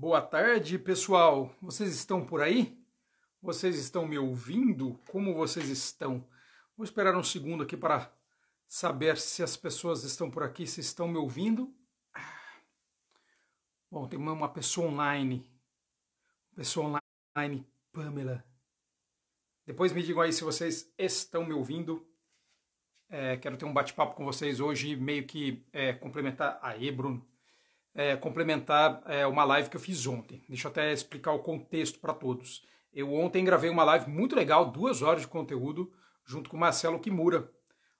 Boa tarde, pessoal. Vocês estão por aí? Vocês estão me ouvindo? Como vocês estão? Vou esperar um segundo aqui para saber se as pessoas estão por aqui, se estão me ouvindo. Bom, tem uma pessoa online. Pessoa online, Pamela. Depois me digam aí se vocês estão me ouvindo. É, quero ter um bate-papo com vocês hoje, meio que é, complementar. Aê, Bruno é, complementar é, uma live que eu fiz ontem. Deixa eu até explicar o contexto para todos. Eu ontem gravei uma live muito legal, duas horas de conteúdo, junto com o Marcelo Kimura.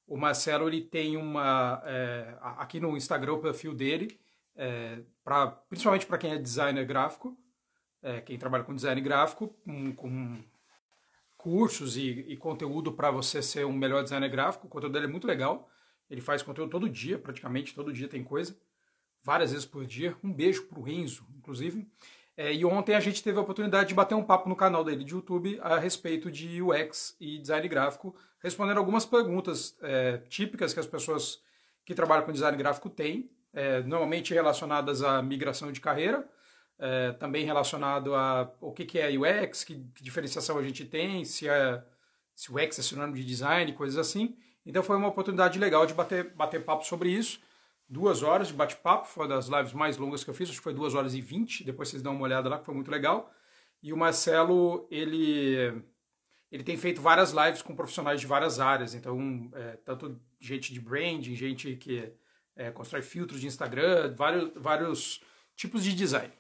O Marcelo ele tem uma. É, aqui no Instagram, o perfil dele, é, pra, principalmente para quem é designer gráfico, é, quem trabalha com design gráfico, com, com cursos e, e conteúdo para você ser um melhor designer gráfico. O conteúdo dele é muito legal. Ele faz conteúdo todo dia, praticamente todo dia tem coisa várias vezes por dia. Um beijo para o Renzo, inclusive. É, e ontem a gente teve a oportunidade de bater um papo no canal dele de YouTube a respeito de UX e design gráfico, respondendo algumas perguntas é, típicas que as pessoas que trabalham com design gráfico têm, é, normalmente relacionadas à migração de carreira, é, também relacionado a o que, que é UX, que, que, diferenciação a gente tem, se, é, se UX é sinônimo de design, coisas assim. Então foi uma oportunidade legal de bater, bater papo sobre isso duas horas de bate-papo, foi uma das lives mais longas que eu fiz, acho que foi duas horas e vinte, depois vocês dão uma olhada lá, que foi muito legal. E o Marcelo, ele, ele tem feito várias lives com profissionais de várias áreas, então, é, tanto gente de branding, gente que é, constrói filtros de Instagram, vários, vários tipos de design.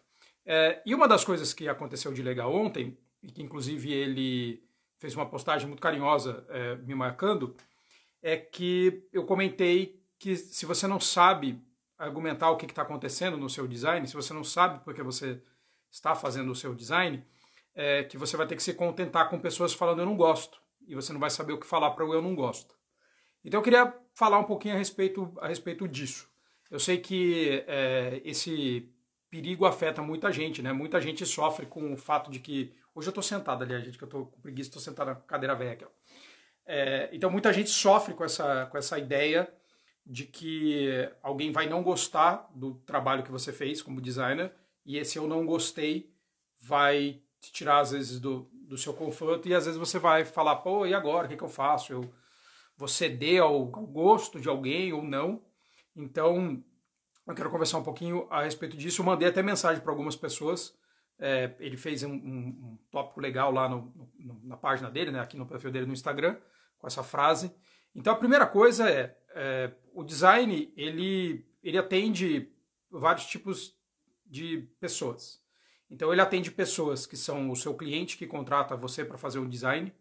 É, e uma das coisas que aconteceu de legal ontem, e que inclusive ele fez uma postagem muito carinhosa é, me marcando, é que eu comentei que se você não sabe argumentar o que está acontecendo no seu design, se você não sabe porque você está fazendo o seu design, é, que você vai ter que se contentar com pessoas falando eu não gosto e você não vai saber o que falar para o eu não gosto. Então eu queria falar um pouquinho a respeito, a respeito disso. Eu sei que é, esse perigo afeta muita gente, né? Muita gente sofre com o fato de que. Hoje eu estou sentado ali, a gente que eu estou com preguiça, estou sentado na cadeira velha aqui. É, então muita gente sofre com essa, com essa ideia de que alguém vai não gostar do trabalho que você fez como designer e esse eu não gostei vai te tirar às vezes do, do seu conforto e às vezes você vai falar, pô, e agora? O que, que eu faço? Eu vou ceder ao, ao gosto de alguém ou não? Então, eu quero conversar um pouquinho a respeito disso. Eu mandei até mensagem para algumas pessoas. É, ele fez um, um, um, tópico legal lá no, no, na página dele, né, aqui no perfil dele no Instagram, com essa frase. Então, a primeira coisa é é, o design ele, ele atende vários tipos de pessoas. Então ele atende pessoas que são o seu cliente que contrata você para fazer um design.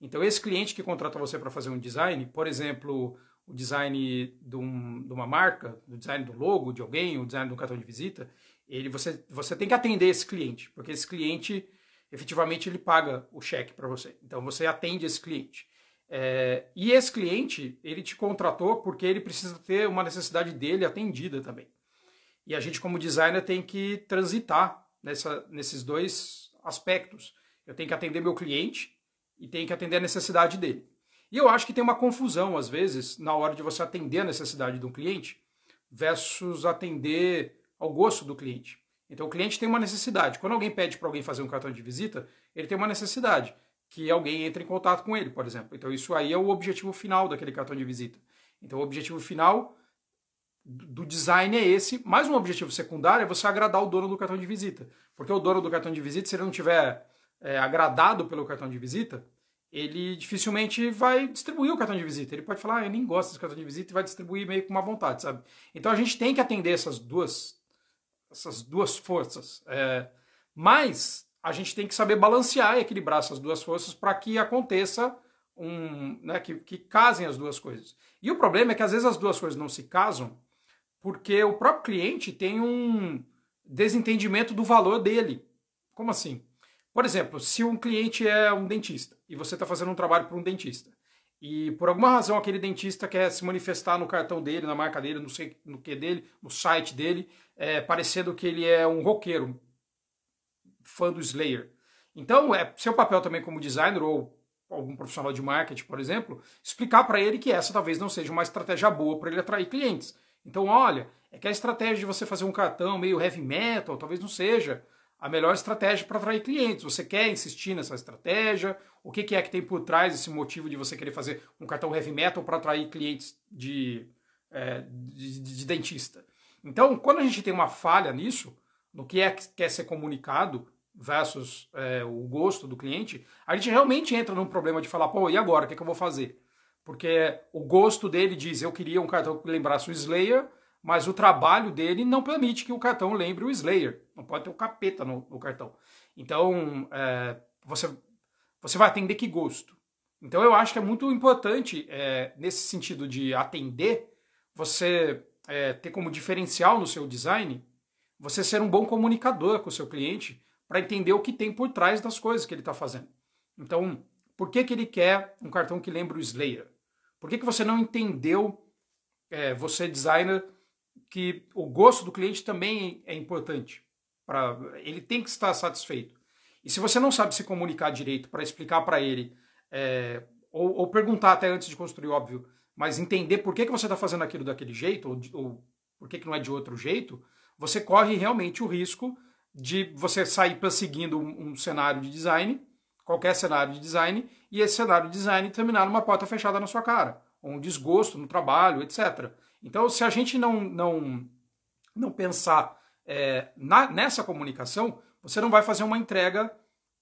Então esse cliente que contrata você para fazer um design, por exemplo, o design de, um, de uma marca, o design do logo de alguém, o design do cartão de visita, ele você, você tem que atender esse cliente, porque esse cliente efetivamente ele paga o cheque para você. Então você atende esse cliente. É, e esse cliente, ele te contratou porque ele precisa ter uma necessidade dele atendida também. E a gente, como designer, tem que transitar nessa, nesses dois aspectos. Eu tenho que atender meu cliente e tenho que atender a necessidade dele. E eu acho que tem uma confusão, às vezes, na hora de você atender a necessidade de um cliente versus atender ao gosto do cliente. Então, o cliente tem uma necessidade. Quando alguém pede para alguém fazer um cartão de visita, ele tem uma necessidade que alguém entre em contato com ele, por exemplo. Então isso aí é o objetivo final daquele cartão de visita. Então o objetivo final do design é esse, mas um objetivo secundário é você agradar o dono do cartão de visita. Porque o dono do cartão de visita, se ele não tiver é, agradado pelo cartão de visita, ele dificilmente vai distribuir o cartão de visita. Ele pode falar, ah, eu nem gosto desse cartão de visita e vai distribuir meio com uma vontade, sabe? Então a gente tem que atender essas duas, essas duas forças. É, mas a gente tem que saber balancear e equilibrar essas duas forças para que aconteça um, né, que, que casem as duas coisas. E o problema é que às vezes as duas coisas não se casam porque o próprio cliente tem um desentendimento do valor dele. Como assim? Por exemplo, se um cliente é um dentista e você está fazendo um trabalho para um dentista e por alguma razão aquele dentista quer se manifestar no cartão dele, na marca dele, não sei no que dele, no site dele, é, parecendo que ele é um roqueiro, fã do Slayer. Então, é seu papel também como designer ou algum profissional de marketing, por exemplo, explicar para ele que essa talvez não seja uma estratégia boa para ele atrair clientes. Então, olha, é que a estratégia de você fazer um cartão meio heavy metal talvez não seja a melhor estratégia para atrair clientes. Você quer insistir nessa estratégia? O que, que, é que tem por trás desse motivo de você querer fazer um cartão heavy metal para atrair clientes de, é, de, de, de dentista? Então, quando a gente tem uma falha nisso, no que é que quer ser comunicado versus é, o gosto do cliente, a gente realmente entra num problema de falar, pô, e agora? O que, é que eu vou fazer? Porque o gosto dele diz, eu queria um cartão que lembrasse o Slayer, mas o trabalho dele não permite que o cartão lembre o Slayer. Não pode ter o um capeta no, no, cartão. Então, é, você, você vai atender que gosto. Então, eu acho que é muito importante, é, nesse sentido de atender, você é, ter como diferencial no seu design você ser um bom comunicador com o seu cliente para entender o que tem por trás das coisas que ele está fazendo. Então, por que, que ele quer um cartão que lembra o Slayer? Por que, que você não entendeu, é, você designer, que o gosto do cliente também é importante? Pra, ele tem que estar satisfeito. E se você não sabe se comunicar direito para explicar para ele, é, ou, ou, perguntar até antes de construir, óbvio, mas entender por que, que você está fazendo aquilo daquele jeito, ou, ou por que, que não é de outro jeito, você corre realmente o risco de você sair perseguindo um, cenário de design, qualquer cenário de design, e esse cenário de design terminar numa porta fechada na sua cara, ou um desgosto no trabalho, etc. Então, se a gente não, não, não pensar é, na, nessa comunicação, você não vai fazer uma entrega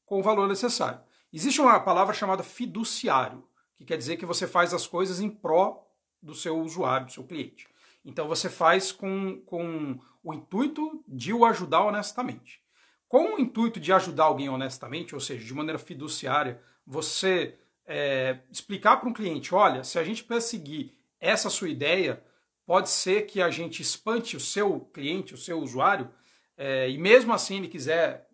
com o valor necessário. Existe uma palavra chamada fiduciário, que quer dizer que você faz as coisas em pró do seu usuário, do seu cliente. Então você faz com, com o intuito de o ajudar honestamente. Com o intuito de ajudar alguém honestamente, ou seja, de maneira fiduciária, você é, explicar para um cliente: olha, se a gente perseguir essa sua ideia, pode ser que a gente espante o seu cliente, o seu usuário, é, e mesmo assim ele quiser,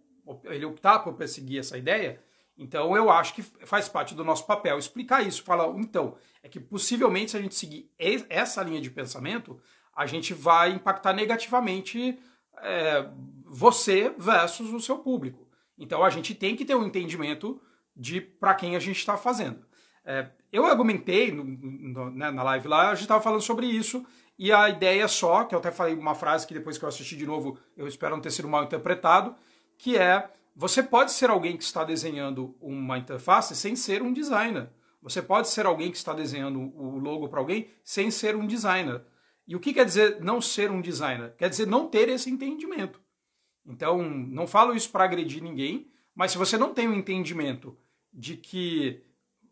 ele optar por perseguir essa ideia, então eu acho que faz parte do nosso papel explicar isso. Falar, então, é que possivelmente se a gente seguir essa linha de pensamento, a gente vai impactar negativamente é, você versus o seu público. Então a gente tem que ter um entendimento de para quem a gente está fazendo. É, eu argumentei no, no, né, na live lá, a gente estava falando sobre isso, e a ideia é só, que eu até falei uma frase que depois que eu assisti de novo, eu espero não ter sido mal interpretado, que é você pode ser alguém que está desenhando uma interface sem ser um designer. Você pode ser alguém que está desenhando o logo para alguém sem ser um designer. E o que quer dizer não ser um designer? Quer dizer não ter esse entendimento. Então, não falo isso para agredir ninguém, mas se você não tem o um entendimento de que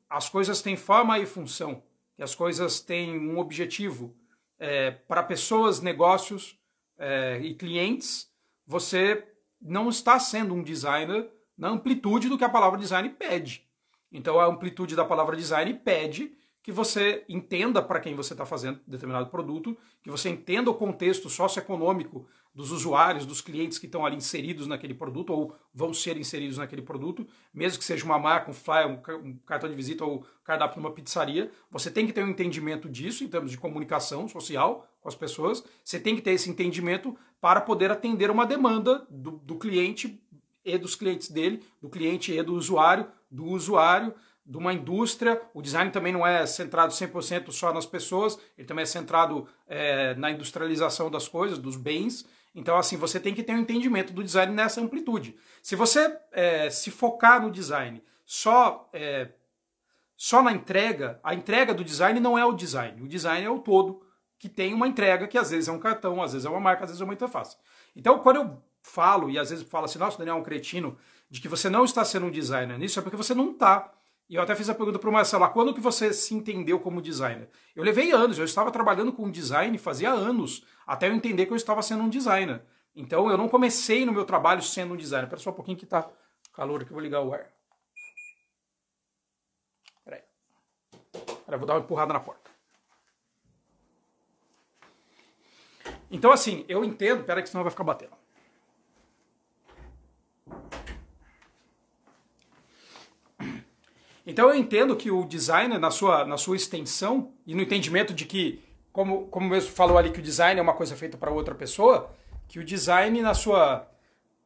as coisas têm forma e função, que as coisas têm um objetivo é, para pessoas, negócios é, e clientes, você não está sendo um designer na amplitude do que a palavra design pede. Então a amplitude da palavra design pede que você entenda para quem você está fazendo determinado produto, que você entenda o contexto socioeconômico dos usuários, dos clientes que estão ali inseridos naquele produto ou vão ser inseridos naquele produto, mesmo que seja uma marca, um flyer, um cartão de visita ou cardápio numa pizzaria, você tem que ter um entendimento disso em termos de comunicação social com as pessoas, você tem que ter esse entendimento para poder atender uma demanda do, do cliente e dos clientes dele, do cliente e do usuário, do usuário, de uma indústria. O design também não é centrado 100% só nas pessoas, ele também é centrado é, na industrialização das coisas, dos bens. Então, assim, você tem que ter um entendimento do design nessa amplitude. Se você é, se focar no design só, é, só na entrega, a entrega do design não é o design. O design é o todo que tem uma entrega, que às vezes é um cartão, às vezes é uma marca, às vezes é uma interface. Então, quando eu falo, e às vezes falo assim, nossa, o Daniel é um cretino, de que você não está sendo um designer nisso, é porque você não está e eu até fiz a pergunta para o Marcelo, ah, quando que você se entendeu como designer? Eu levei anos, eu estava trabalhando com design fazia anos, até eu entender que eu estava sendo um designer. Então eu não comecei no meu trabalho sendo um designer. Espera só um pouquinho que tá calor que eu vou ligar o ar. aí. Peraí, vou dar uma empurrada na porta. Então assim, eu entendo, peraí que senão vai ficar batendo. Então eu entendo que o designer, na sua, na sua extensão, e no entendimento de que, como, como mesmo falou ali, que o design é uma coisa feita para outra pessoa, que o design, na sua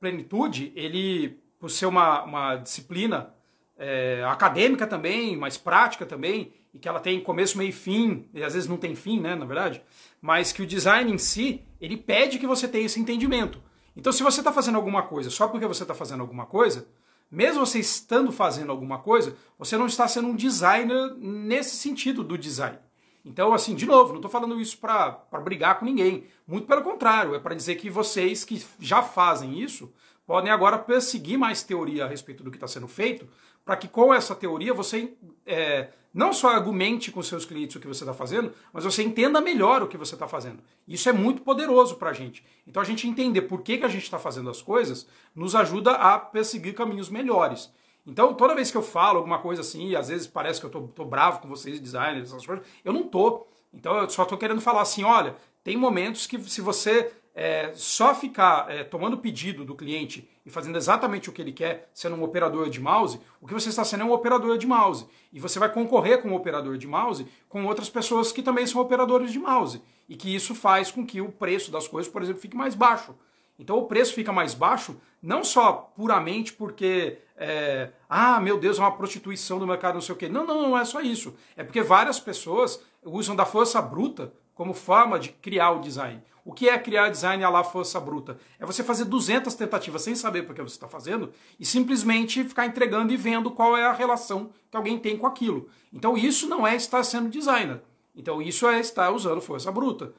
plenitude, ele, por ser uma, uma disciplina é, acadêmica também, mas prática também, e que ela tem começo, meio e fim, e às vezes não tem fim, né, na verdade, mas que o design em si, ele pede que você tenha esse entendimento. Então, se você está fazendo alguma coisa só porque você está fazendo alguma coisa, mesmo você estando fazendo alguma coisa, você não está sendo um designer nesse sentido do design. Então, assim, de novo, não estou falando isso para brigar com ninguém. Muito pelo contrário, é para dizer que vocês que já fazem isso podem agora perseguir mais teoria a respeito do que está sendo feito, para que com essa teoria você é, não só argumente com seus clientes o que você está fazendo, mas você entenda melhor o que você está fazendo. Isso é muito poderoso para a gente. Então a gente entender por que, que a gente está fazendo as coisas nos ajuda a perseguir caminhos melhores. Então, toda vez que eu falo alguma coisa assim, e às vezes parece que eu tô, tô bravo com vocês, designers, essas coisas, eu não tô. Então, eu só tô querendo falar assim, olha, tem momentos que se você é, só ficar é, tomando pedido do cliente e fazendo exatamente o que ele quer, sendo um operador de mouse, o que você está sendo é um operador de mouse. E você vai concorrer com o um operador de mouse com outras pessoas que também são operadores de mouse. E que isso faz com que o preço das coisas, por exemplo, fique mais baixo. Então o preço fica mais baixo, não só puramente porque, é, ah, meu Deus, é uma prostituição do mercado, não sei o quê. Não, não, não é só isso. É porque várias pessoas usam da força bruta como forma de criar o design. O que é criar design à la força bruta? É você fazer 200 tentativas sem saber porque você está fazendo e simplesmente ficar entregando e vendo qual é a relação que alguém tem com aquilo. Então isso não é estar sendo designer. Então isso é estar usando força bruta.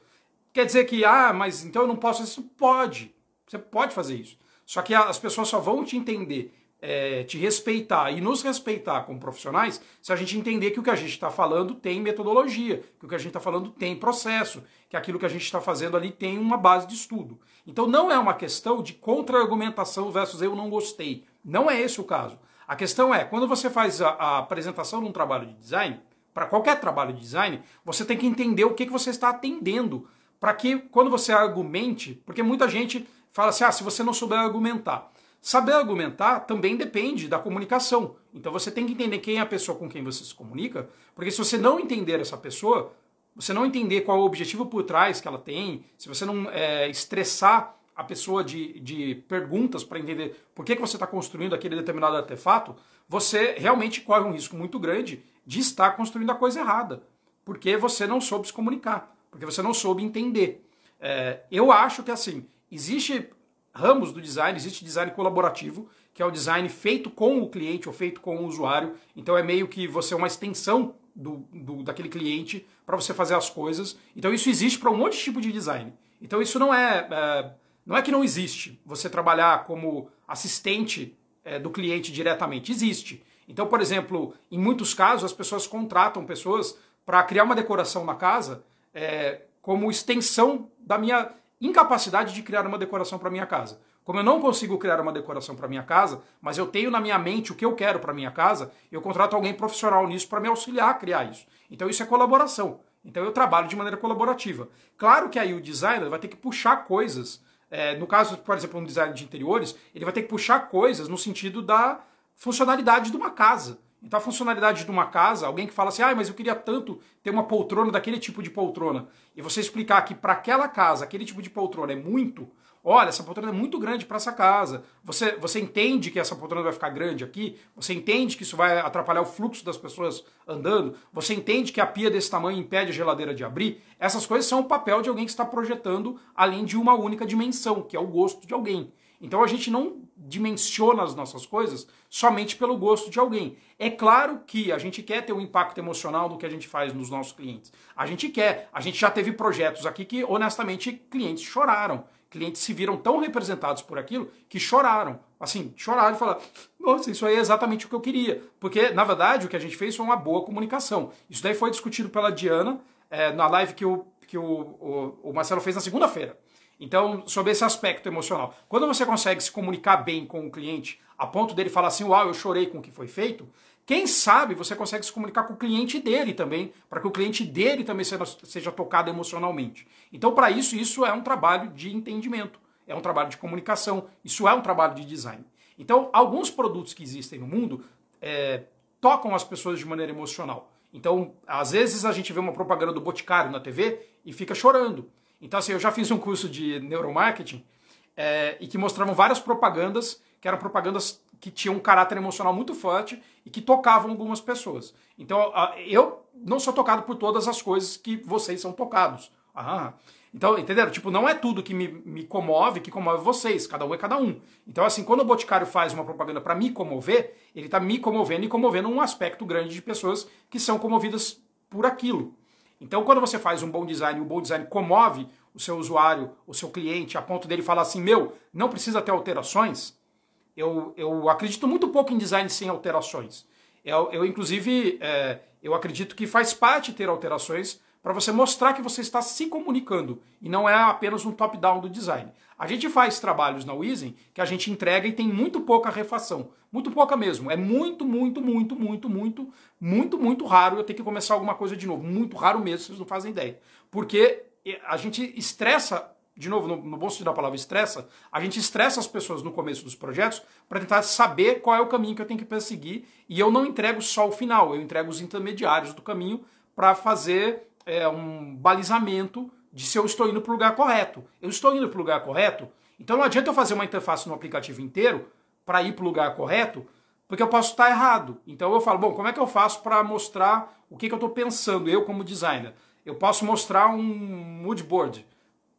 Quer dizer que, ah, mas então eu não posso. Isso pode. Você pode fazer isso. Só que as pessoas só vão te entender é, te respeitar e nos respeitar como profissionais se a gente entender que o que a gente está falando tem metodologia, que o que a gente está falando tem processo, que aquilo que a gente está fazendo ali tem uma base de estudo. Então não é uma questão de contra-argumentação versus eu não gostei. Não é esse o caso. A questão é, quando você faz a, a apresentação de um trabalho de design, para qualquer trabalho de design, você tem que entender o que, que você está atendendo, para que quando você argumente, porque muita gente fala assim, ah, se você não souber argumentar. Saber argumentar também depende da comunicação. Então você tem que entender quem é a pessoa com quem você se comunica, porque se você não entender essa pessoa, você não entender qual é o objetivo por trás que ela tem, se você não é, estressar a pessoa de, de perguntas para entender por que, que você está construindo aquele determinado artefato, você realmente corre um risco muito grande de estar construindo a coisa errada, porque você não soube se comunicar, porque você não soube entender. É, eu acho que assim, existe ramos do design. Existe design colaborativo, que é o design feito com o cliente ou feito com o usuário. Então é meio que você é uma extensão do, do daquele cliente para você fazer as coisas. Então isso existe para um monte de tipo de design. Então isso não é, é não é que não existe. Você trabalhar como assistente é, do cliente diretamente existe. Então, por exemplo, em muitos casos as pessoas contratam pessoas para criar uma decoração na casa é, como extensão da minha incapacidade de criar uma decoração para minha casa. Como eu não consigo criar uma decoração para minha casa, mas eu tenho na minha mente o que eu quero para minha casa, eu contrato alguém profissional nisso para me auxiliar a criar isso. Então isso é colaboração. Então eu trabalho de maneira colaborativa. Claro que aí o designer vai ter que puxar coisas. É, no caso, por exemplo, um design de interiores, ele vai ter que puxar coisas no sentido da funcionalidade de uma casa. Então a funcionalidade de uma casa, alguém que fala assim, ah, mas eu queria tanto ter uma poltrona daquele tipo de poltrona, e você explicar que para aquela casa, aquele tipo de poltrona é muito, olha, essa poltrona é muito grande para essa casa, você, você entende que essa poltrona vai ficar grande aqui, você entende que isso vai atrapalhar o fluxo das pessoas andando, você entende que a pia desse tamanho impede a geladeira de abrir, essas coisas são o papel de alguém que está projetando além de uma única dimensão, que é o gosto de alguém. Então a gente não dimensiona as nossas coisas somente pelo gosto de alguém. É claro que a gente quer ter um impacto emocional do que a gente faz nos nossos clientes. A gente quer. A gente já teve projetos aqui que, honestamente, clientes choraram. Clientes se viram tão representados por aquilo que choraram. Assim, choraram e falaram: Nossa, isso aí é exatamente o que eu queria. Porque, na verdade, o que a gente fez foi uma boa comunicação. Isso daí foi discutido pela Diana é, na live que o, que o, o, o Marcelo fez na segunda-feira. Então, sobre esse aspecto emocional, quando você consegue se comunicar bem com o cliente, a ponto dele falar assim: "Uau, eu chorei com o que foi feito", quem sabe você consegue se comunicar com o cliente dele também, para que o cliente dele também seja, seja tocado emocionalmente. Então, para isso, isso é um trabalho de entendimento, é um trabalho de comunicação, isso é um trabalho de design. Então, alguns produtos que existem no mundo é, tocam as pessoas de maneira emocional. Então, às vezes a gente vê uma propaganda do Boticário na TV e fica chorando. Então, assim, eu já fiz um curso de neuromarketing é, e que mostravam várias propagandas, que eram propagandas que tinham um caráter emocional muito forte e que tocavam algumas pessoas. Então, eu não sou tocado por todas as coisas que vocês são tocados. Aham. Então, entenderam? Tipo, não é tudo que me, me comove que comove vocês, cada um é cada um. Então, assim, quando o Boticário faz uma propaganda para me comover, ele está me comovendo e comovendo um aspecto grande de pessoas que são comovidas por aquilo. Então, quando você faz um bom design e um bom design comove o seu usuário, o seu cliente, a ponto dele falar assim: meu, não precisa ter alterações. Eu, eu acredito muito pouco em design sem alterações. Eu, eu inclusive, é, eu acredito que faz parte ter alterações para você mostrar que você está se comunicando e não é apenas um top-down do design. A gente faz trabalhos na Wizen que a gente entrega e tem muito pouca refação. Muito pouca mesmo. É muito, muito, muito, muito, muito, muito, muito raro eu ter que começar alguma coisa de novo. Muito raro mesmo, vocês não fazem ideia. Porque eh, a gente estressa de novo, no, no bom sentido da palavra estressa, a gente estressa as pessoas no começo dos projetos para tentar saber qual é o caminho que eu tenho que perseguir e eu não entrego só o final, eu entrego os intermediários do caminho para fazer é, um balizamento de se eu estou indo para o lugar correto. Eu estou indo para o lugar correto, então não adianta eu fazer uma interface no aplicativo inteiro para ir para o lugar correto, porque eu posso estar errado. Então eu falo, bom, como é que eu faço para mostrar o que, que eu estou pensando, eu como designer? Eu posso mostrar um mood board.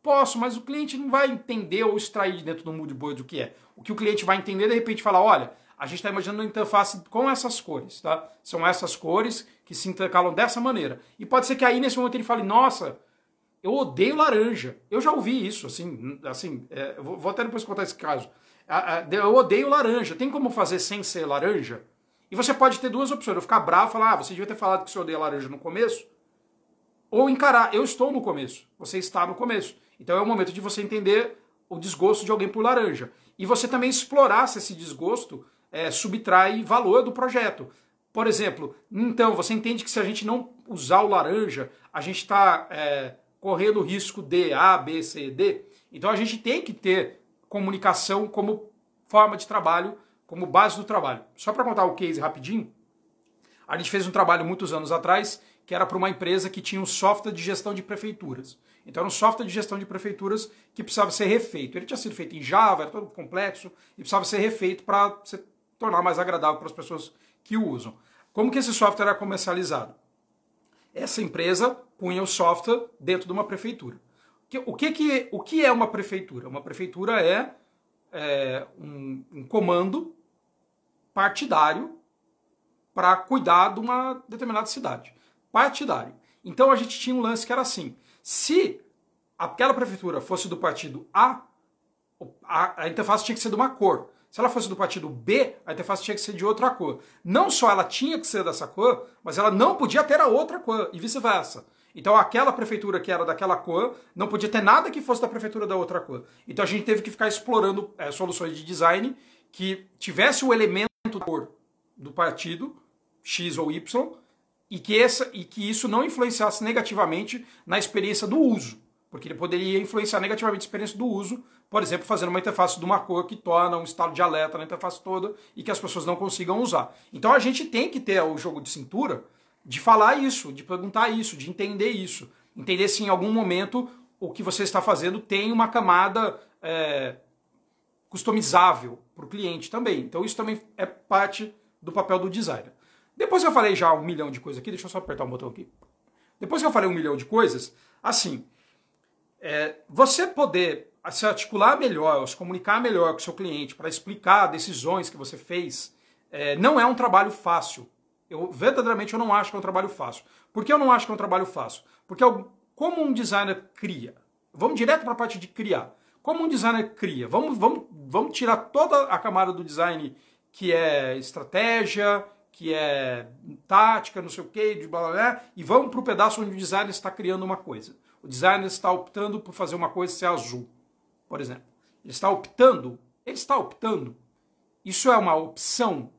Posso, mas o cliente não vai entender ou extrair de dentro do mood board o que é. O que o cliente vai entender, de repente, falar, olha, a gente está imaginando uma interface com essas cores, tá? São essas cores que se intercalam dessa maneira. E pode ser que aí, nesse momento, ele fale, nossa, eu odeio laranja. Eu já ouvi isso, assim, assim, é, vou até depois contar esse caso. Eu odeio laranja. Tem como fazer sem ser laranja? E você pode ter duas opções. Eu ficar bravo e falar, ah, você devia ter falado que você odeia laranja no começo. Ou encarar, eu estou no começo. Você está no começo. Então é o momento de você entender o desgosto de alguém por laranja. E você também explorar se esse desgosto é, subtrai valor do projeto. Por exemplo, então, você entende que se a gente não usar o laranja, a gente está é, correndo o risco de A, B, C, D. Então a gente tem que ter comunicação como forma de trabalho, como base do trabalho. Só para contar o case rapidinho, a gente fez um trabalho muitos anos atrás que era para uma empresa que tinha um software de gestão de prefeituras. Então era um software de gestão de prefeituras que precisava ser refeito. Ele tinha sido feito em Java, era todo complexo, e precisava ser refeito para se tornar mais agradável para as pessoas que o usam. Como que esse software era comercializado? Essa empresa punha o software dentro de uma prefeitura. O que, que, o que é uma prefeitura? Uma prefeitura é, é um, um comando partidário para cuidar de uma determinada cidade. Partidário. Então a gente tinha um lance que era assim: se aquela prefeitura fosse do partido A, a, a interface tinha que ser de uma cor. Se ela fosse do partido B, a interface tinha que ser de outra cor. Não só ela tinha que ser dessa cor, mas ela não podia ter a outra cor, e vice-versa. Então aquela prefeitura que era daquela cor não podia ter nada que fosse da prefeitura da outra cor. Então a gente teve que ficar explorando é, soluções de design que tivesse o elemento da cor do partido, X ou Y, e que, essa, e que isso não influenciasse negativamente na experiência do uso. Porque ele poderia influenciar negativamente a experiência do uso por exemplo, fazendo uma interface de uma cor que torna um estado de alerta na interface toda e que as pessoas não consigam usar. Então a gente tem que ter o jogo de cintura de falar isso, de perguntar isso, de entender isso. Entender se em algum momento o que você está fazendo tem uma camada é, customizável para o cliente também. Então isso também é parte do papel do designer. Depois que eu falei já um milhão de coisas aqui, deixa eu só apertar um botão aqui. Depois que eu falei um milhão de coisas, assim, é, você poder se articular melhor, se comunicar melhor com o seu cliente, para explicar decisões que você fez, é, não é um trabalho fácil. Eu verdadeiramente eu não acho que é um trabalho fácil. Por que eu não acho que é um trabalho fácil? Porque eu, como um designer cria, vamos direto para a parte de criar. Como um designer cria, vamos, vamos, vamos tirar toda a camada do design que é estratégia, que é tática, não sei o que, de blá, blá, blá e vamos para o pedaço onde o designer está criando uma coisa. O designer está optando por fazer uma coisa ser azul por exemplo. Ele está optando? Ele está optando. Isso é uma opção?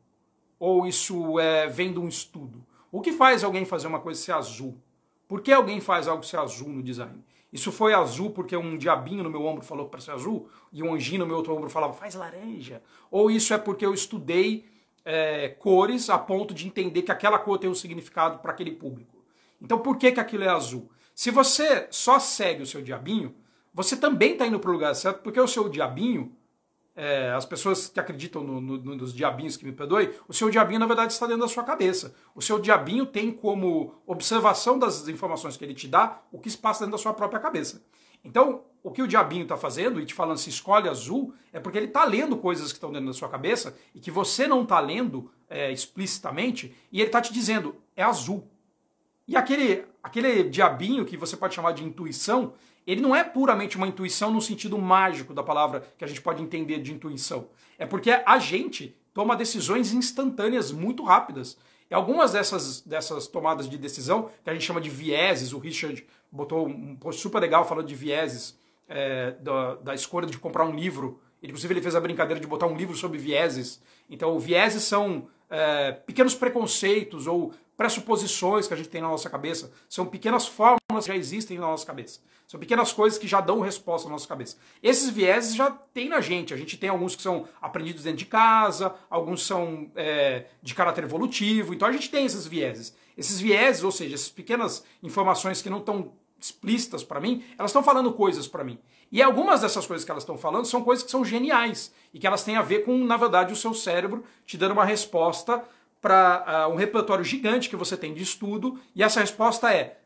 Ou isso é, vem de um estudo? O que faz alguém fazer uma coisa ser azul? Por que alguém faz algo ser azul no design? Isso foi azul porque um diabinho no meu ombro falou para ser azul e um anjinho no meu outro ombro falava faz laranja. Ou isso é porque eu estudei é, cores a ponto de entender que aquela cor tem um significado para aquele público. Então por que, que aquilo é azul? Se você só segue o seu diabinho, você também está indo para o lugar certo, porque o seu diabinho, é, as pessoas que acreditam no, no, nos diabinhos que me perdoem, o seu diabinho na verdade está dentro da sua cabeça. O seu diabinho tem como observação das informações que ele te dá o que se passa dentro da sua própria cabeça. Então, o que o diabinho está fazendo e te falando se escolhe azul é porque ele está lendo coisas que estão dentro da sua cabeça e que você não está lendo é, explicitamente e ele está te dizendo é azul. E aquele, aquele diabinho que você pode chamar de intuição ele não é puramente uma intuição no sentido mágico da palavra que a gente pode entender de intuição. É porque a gente toma decisões instantâneas muito rápidas. E algumas dessas, dessas tomadas de decisão, que a gente chama de vieses, o Richard botou um post super legal falando de vieses, é, da, da escolha de comprar um livro. inclusive, ele fez a brincadeira de botar um livro sobre vieses. Então, vieses são é, pequenos preconceitos ou pressuposições que a gente tem na nossa cabeça, são pequenas fórmulas que já existem na nossa cabeça. São pequenas coisas que já dão resposta na nossa cabeça. Esses vieses já tem na gente. A gente tem alguns que são aprendidos dentro de casa, alguns são é, de caráter evolutivo. Então a gente tem esses vieses. Esses vieses, ou seja, essas pequenas informações que não estão explícitas para mim, elas estão falando coisas para mim. E algumas dessas coisas que elas estão falando são coisas que são geniais e que elas têm a ver com, na verdade, o seu cérebro te dando uma resposta para uh, ah, um repertório gigante que você tem de estudo e essa resposta é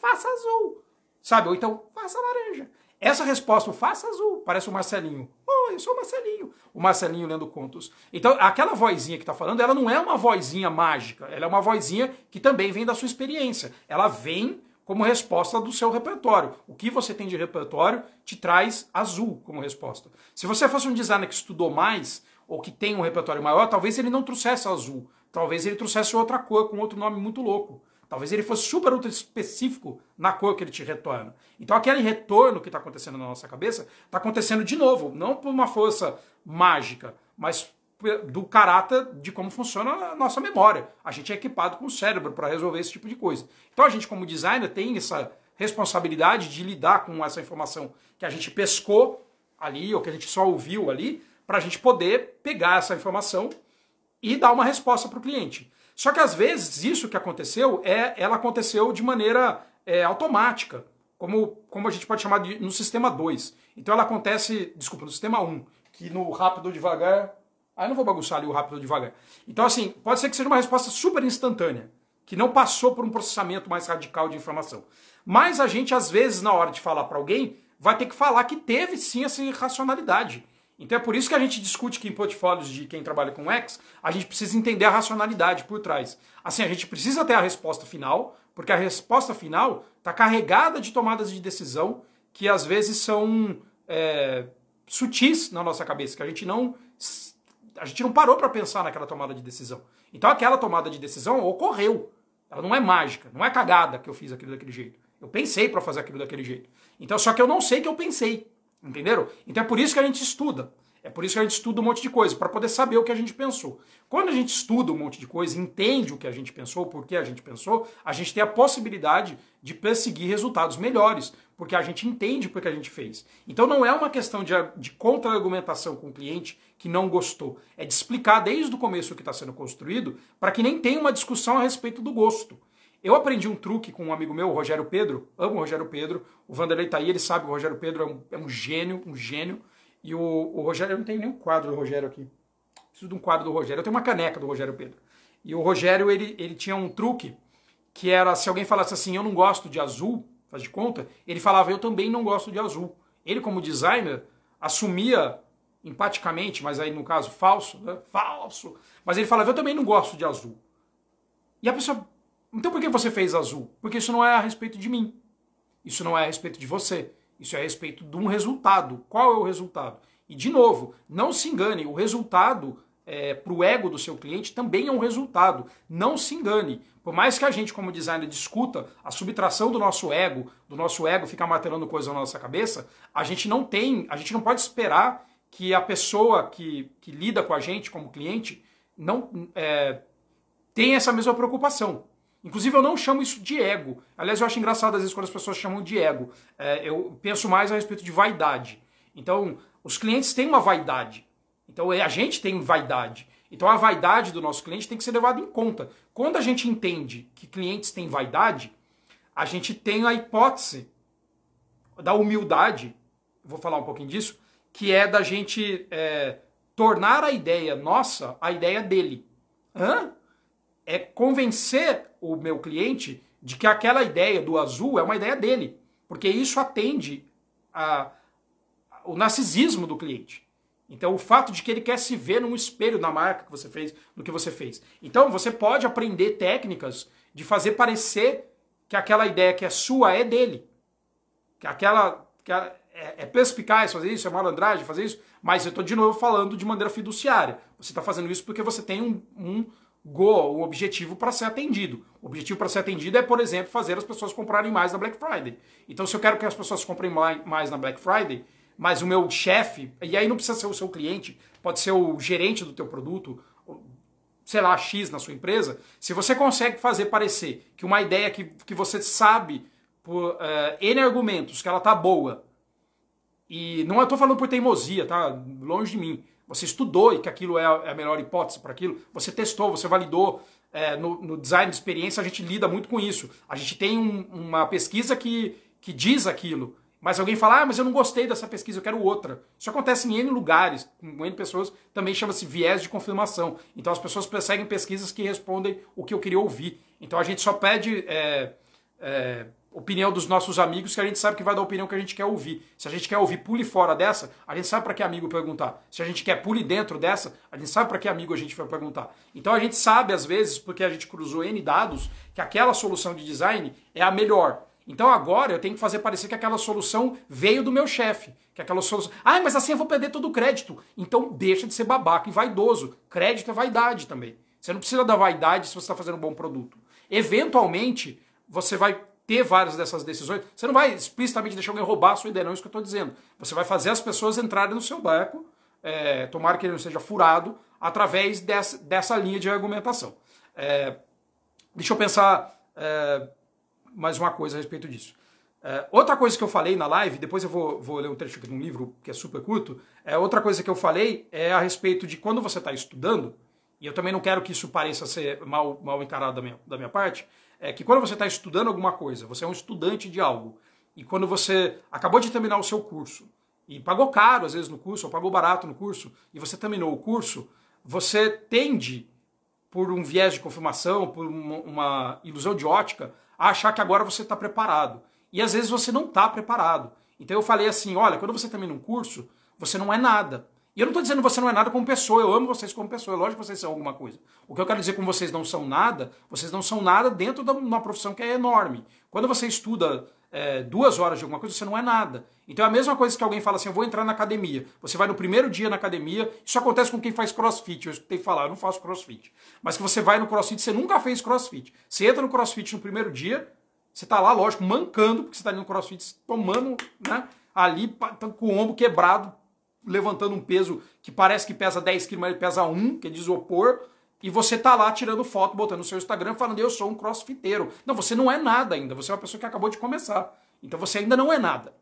faça azul, sabe? Ou então faça laranja. Essa resposta, o faça azul, parece o Marcelinho. Oh, eu sou o Marcelinho. O Marcelinho lendo contos. Então, aquela vozinha que está falando, ela não é uma vozinha mágica. Ela é uma vozinha que também vem da sua experiência. Ela vem como resposta do seu repertório. O que você tem de repertório te traz azul como resposta. Se você fosse um designer que estudou mais, ou que tem um repertório maior, talvez ele não trouxesse azul. Talvez ele trouxesse outra cor com outro nome muito louco. Talvez ele fosse super ultra específico na cor que ele te retorna. Então aquele retorno que está acontecendo na nossa cabeça está acontecendo de novo, não por uma força mágica, mas do caráter de como funciona a nossa memória. A gente é equipado com o cérebro para resolver esse tipo de coisa. Então a gente, como designer, tem essa responsabilidade de lidar com essa informação que a gente pescou ali, ou que a gente só ouviu ali, para a gente poder pegar essa informação e dar uma resposta para o cliente. Só que às vezes isso que aconteceu é ela aconteceu de maneira é, automática, como, como a gente pode chamar de no sistema 2. Então ela acontece, desculpa, no sistema 1, um, que no rápido ou devagar. Aí ah, não vou bagunçar ali o rápido ou devagar. Então, assim, pode ser que seja uma resposta super instantânea, que não passou por um processamento mais radical de informação. Mas a gente, às vezes, na hora de falar para alguém, vai ter que falar que teve sim essa racionalidade então é por isso que a gente discute que em portfólios de quem trabalha com X, a gente precisa entender a racionalidade por trás. Assim, a gente precisa ter a resposta final, porque a resposta final está carregada de tomadas de decisão que às vezes são é, sutis na nossa cabeça, que a gente não a gente não parou para pensar naquela tomada de decisão. Então aquela tomada de decisão ocorreu. Ela não é mágica, não é cagada que eu fiz aquilo daquele jeito. Eu pensei para fazer aquilo daquele jeito. Então só que eu não sei que eu pensei. Entenderam? Então é por isso que a gente estuda. É por isso que a gente estuda um monte de coisa, para poder saber o que a gente pensou. Quando a gente estuda um monte de coisa, entende o que a gente pensou, por que a gente pensou, a gente tem a possibilidade de perseguir resultados melhores, porque a gente entende o que a gente fez. Então não é uma questão de, de contra-argumentação com o cliente que não gostou. É de explicar desde o começo o que está sendo construído, para que nem tenha uma discussão a respeito do gosto. Eu aprendi um truque com um amigo meu, o Rogério Pedro. Amo o Rogério Pedro. O Vanderlei tá aí, ele sabe que o Rogério Pedro é um, é um gênio, um gênio. E o, o, Rogério, eu não tenho nenhum quadro do Rogério aqui. Preciso de um quadro do Rogério. Eu tenho uma caneca do Rogério Pedro. E o Rogério, ele, ele tinha um truque que era se alguém falasse assim, eu não gosto de azul, faz de conta, ele falava, eu também não gosto de azul. Ele, como designer, assumia empaticamente, mas aí no caso falso, né? falso, mas ele falava, eu também não gosto de azul. E a pessoa então por que você fez azul? Porque isso não é a respeito de mim. Isso não é a respeito de você. Isso é a respeito de um resultado. Qual é o resultado? E de novo, não se engane, o resultado é, para o ego do seu cliente também é um resultado. Não se engane. Por mais que a gente, como designer, discuta a subtração do nosso ego, do nosso ego ficar martelando coisa na nossa cabeça, a gente não tem, a gente não pode esperar que a pessoa que, que lida com a gente como cliente não é, tenha essa mesma preocupação. Inclusive, eu não chamo isso de ego. Aliás, eu acho engraçado às vezes quando as pessoas chamam de ego. É, eu penso mais a respeito de vaidade. Então, os clientes têm uma vaidade. Então, é, a gente tem vaidade. Então, a vaidade do nosso cliente tem que ser levada em conta. Quando a gente entende que clientes têm vaidade, a gente tem a hipótese da humildade, vou falar um pouquinho disso, que é da gente é, tornar a ideia nossa a ideia dele. Hã? é convencer o meu cliente de que aquela ideia do azul é uma ideia dele, porque isso atende a, a, o narcisismo do cliente. Então, o fato de que ele quer se ver num espelho da marca que você fez, do que você fez. Então, você pode aprender técnicas de fazer parecer que aquela ideia que é sua é dele. Que aquela que é, é perspicaz fazer isso, é malandragem fazer isso, mas eu estou de novo falando de maneira fiduciária. Você está fazendo isso porque você tem um, um goal, o objetivo para ser atendido. O objetivo para ser atendido é, por exemplo, fazer as pessoas comprarem mais na Black Friday. Então, se eu quero que as pessoas comprem mais na Black Friday, mas o meu chefe, e aí não precisa ser o seu cliente, pode ser o gerente do teu produto, sei lá, X na sua empresa, se você consegue fazer parecer que uma ideia que, que você sabe por uh, N argumentos que ela tá boa, e não estou é, falando por teimosia, tá? Longe de mim. Você estudou e que aquilo é a é melhor hipótese para aquilo. Você testou, você validou. É, no, no, design de experiência a gente lida muito com isso. A gente tem um, uma pesquisa que, que diz aquilo. Mas alguém fala, ah, mas eu não gostei dessa pesquisa, eu quero outra. Isso acontece em N lugares, com N pessoas, também chama-se viés de confirmação. Então as pessoas perseguem pesquisas que respondem o que eu queria ouvir. Então a gente só pede é, é, opinião dos nossos amigos que a gente sabe que vai dar a opinião que a gente quer ouvir. Se a gente quer ouvir pule fora dessa, a gente sabe para que amigo perguntar. Se a gente quer pule dentro dessa, a gente sabe para que amigo a gente vai perguntar. Então a gente sabe às vezes, porque a gente cruzou N dados, que aquela solução de design é a melhor. Então agora eu tenho que fazer parecer que aquela solução veio do meu chefe, que aquela solução, ah, mas assim eu vou perder todo o crédito. Então deixa de ser babaca e vaidoso. Crédito é vaidade também. Você não precisa da vaidade se você está fazendo um bom produto. Eventualmente, você vai ter várias dessas decisões. Você não vai explicitamente deixar alguém roubar a sua ideia, não é isso que eu estou dizendo. Você vai fazer as pessoas entrarem no seu barco, é, tomara que ele não seja furado, através dessa, dessa linha de argumentação. É, deixa eu pensar é, mais uma coisa a respeito disso. É, outra coisa que eu falei na live, depois eu vou, vou ler um trecho aqui de um livro que é super curto, é, outra coisa que eu falei é a respeito de quando você está estudando, e eu também não quero que isso pareça ser mal, mal encarado da minha, da minha parte, é que quando você está estudando alguma coisa, você é um estudante de algo, e quando você acabou de terminar o seu curso, e pagou caro às vezes no curso, ou pagou barato no curso, e você terminou o curso, você tende, por um viés de confirmação, por uma, uma ilusão de ótica, a achar que agora você está preparado. E às vezes você não está preparado. Então eu falei assim: olha, quando você termina um curso, você não é nada. E eu não estou dizendo que você não é nada como pessoa, eu amo vocês como pessoa, é lógico que vocês são alguma coisa. O que eu quero dizer com vocês não são nada, vocês não são nada dentro de uma profissão que é enorme. Quando você estuda é, duas horas de alguma coisa, você não é nada. Então é a mesma coisa que alguém fala assim, eu vou entrar na academia. Você vai no primeiro dia na academia, isso acontece com quem faz crossfit, eu escutei falar, eu não faço crossfit. Mas que você vai no crossfit, você nunca fez crossfit. Você entra no crossfit no primeiro dia, você está lá, lógico, mancando, porque você está ali no crossfit, tomando, né, ali com o ombro quebrado, levantando um peso que parece que pesa 10 kg, mas ele pesa 1, que é de isopor, e você tá lá tirando foto, botando no seu Instagram, falando eu sou um crossfiteiro. Não, você não é nada ainda, você é uma pessoa que acabou de começar. Então você ainda não é nada.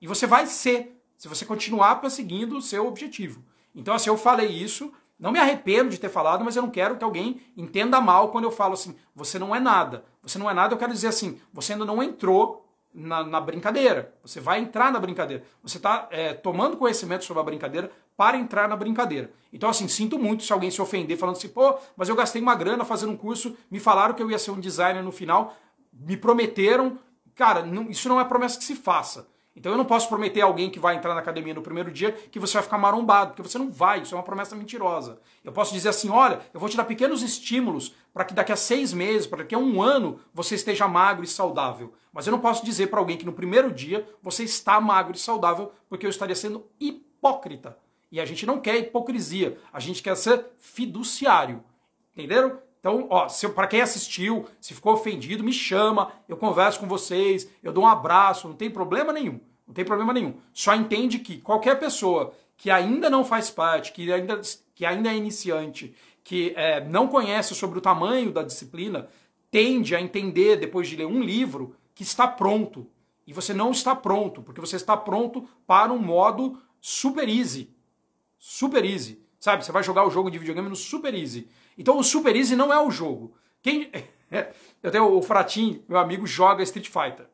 E você vai ser, se você continuar perseguindo o seu objetivo. Então assim, eu falei isso, não me arrependo de ter falado, mas eu não quero que alguém entenda mal quando eu falo assim, você não é nada. Você não é nada, eu quero dizer assim, você ainda não entrou na, na, brincadeira. Você vai entrar na brincadeira. Você está é, tomando conhecimento sobre a brincadeira para entrar na brincadeira. Então, assim, sinto muito se alguém se ofender falando assim, pô, mas eu gastei uma grana fazendo um curso, me falaram que eu ia ser um designer no final, me prometeram. Cara, não, isso não é promessa que se faça. Então eu não posso prometer a alguém que vai entrar na academia no primeiro dia que você vai ficar marombado, porque você não vai, isso é uma promessa mentirosa. Eu posso dizer assim: olha, eu vou te dar pequenos estímulos para que daqui a seis meses, para daqui a um ano, você esteja magro e saudável. Mas eu não posso dizer para alguém que no primeiro dia você está magro e saudável, porque eu estaria sendo hipócrita. E a gente não quer hipocrisia, a gente quer ser fiduciário. Entenderam? Então, ó, para quem assistiu, se ficou ofendido, me chama, eu converso com vocês, eu dou um abraço, não tem problema nenhum. Não tem problema nenhum. Só entende que qualquer pessoa que ainda não faz parte, que ainda, que ainda é iniciante, que é, não conhece sobre o tamanho da disciplina, tende a entender, depois de ler um livro, que está pronto. E você não está pronto, porque você está pronto para um modo super easy. Super easy. Sabe? Você vai jogar o jogo de videogame no super easy. Então o Super Easy não é o jogo. Quem... eu tenho o Fratin, meu amigo, joga Street Fighter.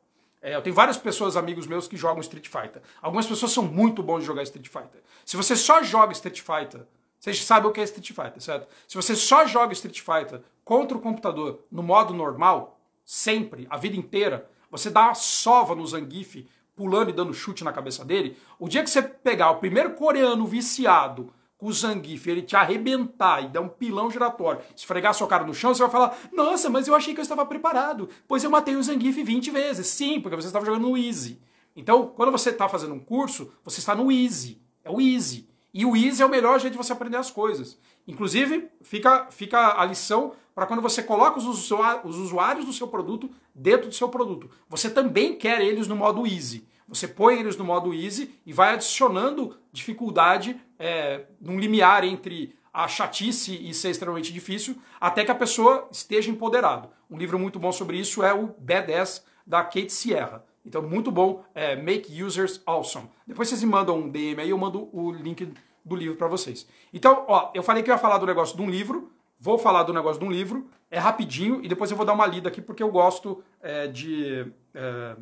É, eu tenho várias pessoas, amigos meus, que jogam Street Fighter. Algumas pessoas são muito bons de jogar Street Fighter. Se você só joga Street Fighter, vocês sabem o que é Street Fighter, certo? Se você só joga Street Fighter contra o computador no modo normal, sempre, a vida inteira, você dá uma sova no Zangief, pulando e dando chute na cabeça dele, o dia que você pegar o primeiro coreano viciado com o Zangief, ele te arrebentar e dar um pilão giratório, esfregar sua cara no chão, você vai falar: Nossa, mas eu achei que eu estava preparado, pois eu matei o Zangief 20 vezes. Sim, porque você estava jogando no Easy. Então, quando você está fazendo um curso, você está no Easy. É o Easy. E o Easy é o melhor jeito de você aprender as coisas. Inclusive, fica, fica a lição para quando você coloca os, usuários do seu produto dentro do seu produto. Você também quer eles no modo Easy. Você põe eles no modo Easy e vai adicionando dificuldade é, num limiar entre a chatice e ser extremamente difícil, até que a pessoa esteja empoderada. Um livro muito bom sobre isso é o B10 da Kate Sierra. Então, muito bom, é, Make Users Awesome. Depois vocês me mandam um DM aí, eu mando o link do livro para vocês. Então, ó, eu falei que eu ia falar do negócio de um livro, vou falar do negócio de um livro, é rapidinho, e depois eu vou dar uma lida aqui, porque eu gosto é, de, é,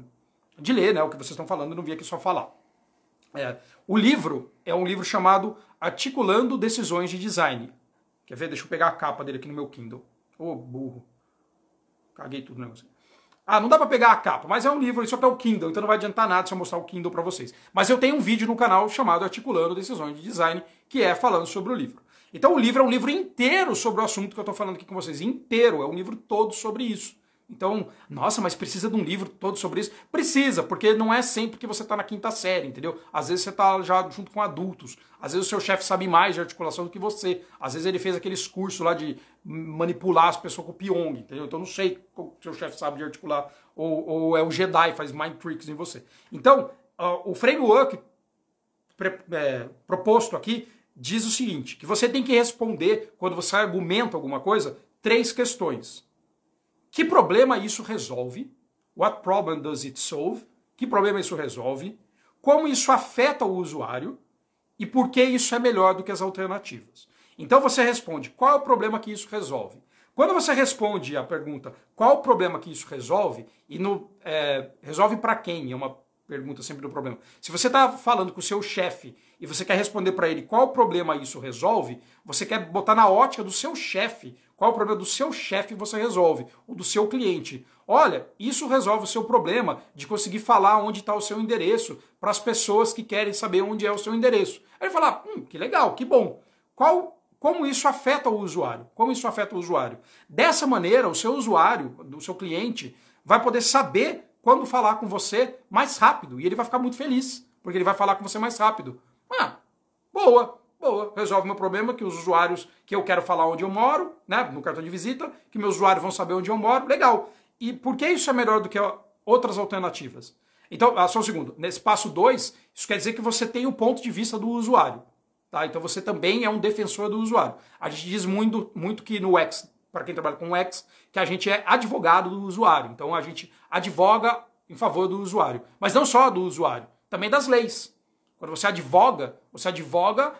de ler né, o que vocês estão falando, eu não vim aqui só falar. É, o livro é um livro chamado Articulando Decisões de Design. Quer ver? Deixa eu pegar a capa dele aqui no meu Kindle. Ô, oh, burro. Caguei tudo no negócio. Ah, não dá para pegar a capa, mas é um livro, isso é o Kindle, então não vai adiantar nada se eu mostrar o Kindle para vocês. Mas eu tenho um vídeo no canal chamado Articulando Decisões de Design, que é falando sobre o livro. Então o livro é um livro inteiro sobre o assunto que eu estou falando aqui com vocês, inteiro, é um livro todo sobre isso. Então, nossa, mas precisa de um livro todo sobre isso? Precisa, porque não é sempre que você está na quinta série, entendeu? Às vezes você está já junto com adultos, às vezes o seu chefe sabe mais de articulação do que você, às vezes ele fez aqueles cursos lá de manipular as pessoas com o Pyong, entendeu? Então não sei se o seu chefe sabe de articular, ou, ou, é o Jedi, faz mind tricks em você. Então, ah, o framework é, proposto aqui diz o seguinte, que você tem que responder, quando você argumenta alguma coisa, três questões. Que problema isso resolve? What problem does it solve? Que problema isso resolve? Como isso afeta o usuário? E por que isso é melhor do que as alternativas? Então você responde: qual é o problema que isso resolve? Quando você responde a pergunta qual o problema que isso resolve, e no, é, resolve para quem? É uma pergunta sempre do problema. Se você está falando com o seu chefe e você quer responder para ele qual problema isso resolve, você quer botar na ótica do seu chefe qual o problema do seu chefe você resolve, ou do seu cliente. Olha, isso resolve o seu problema de conseguir falar onde está o seu endereço para as pessoas que querem saber onde é o seu endereço. Aí ele fala, hum, que legal, que bom. Qual como isso afeta o usuário? Como isso afeta o usuário? Dessa maneira, o seu usuário, o seu cliente, vai poder saber quando falar com você mais rápido e ele vai ficar muito feliz, porque ele vai falar com você mais rápido. Ah, boa boa, resolve meu problema, que os usuários que eu quero falar onde eu moro, né, no cartão de visita, que meus usuários vão saber onde eu moro, legal. E por que isso é melhor do que outras alternativas? Então, ah, só um segundo, nesse passo 2, isso quer dizer que você tem o ponto de vista do usuário. Tá? Então você também é um defensor do usuário. A gente diz muito, muito que no X, para quem trabalha com X, que a gente é advogado do usuário. Então a gente advoga em favor do usuário. Mas não só do usuário, também das leis. Quando você advoga, você advoga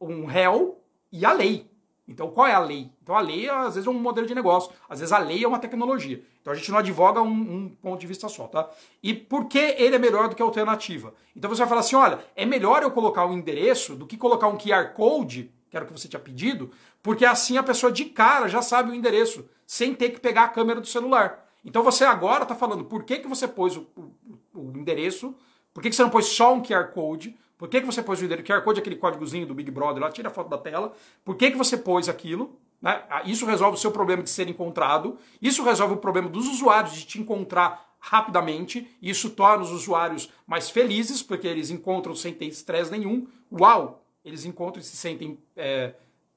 um réu e a lei. Então, qual é a lei? Então, a lei, às vezes, é um modelo de negócio. Às vezes, a lei é uma tecnologia. Então, a gente não advoga um, um ponto de vista só, tá? E por que ele é melhor do que a alternativa? Então, você vai falar assim, olha, é melhor eu colocar um endereço do que colocar um QR Code, que era o que você tinha pedido, porque assim a pessoa de cara já sabe o endereço, sem ter que pegar a câmera do celular. Então, você agora está falando por que, que você pôs o, o, o endereço, por que, que você não pôs só um QR Code, por que, que você pôs o endereço? QR Code é aquele códigozinho do Big Brother lá, tira a foto da tela. Por que, que você pôs aquilo? Né? Ah, isso resolve o seu problema de ser encontrado. Isso resolve o problema dos usuários de te encontrar rapidamente. Isso torna os usuários mais felizes, porque eles encontram sem ter estresse nenhum. Uau! Eles encontram e se sentem. É,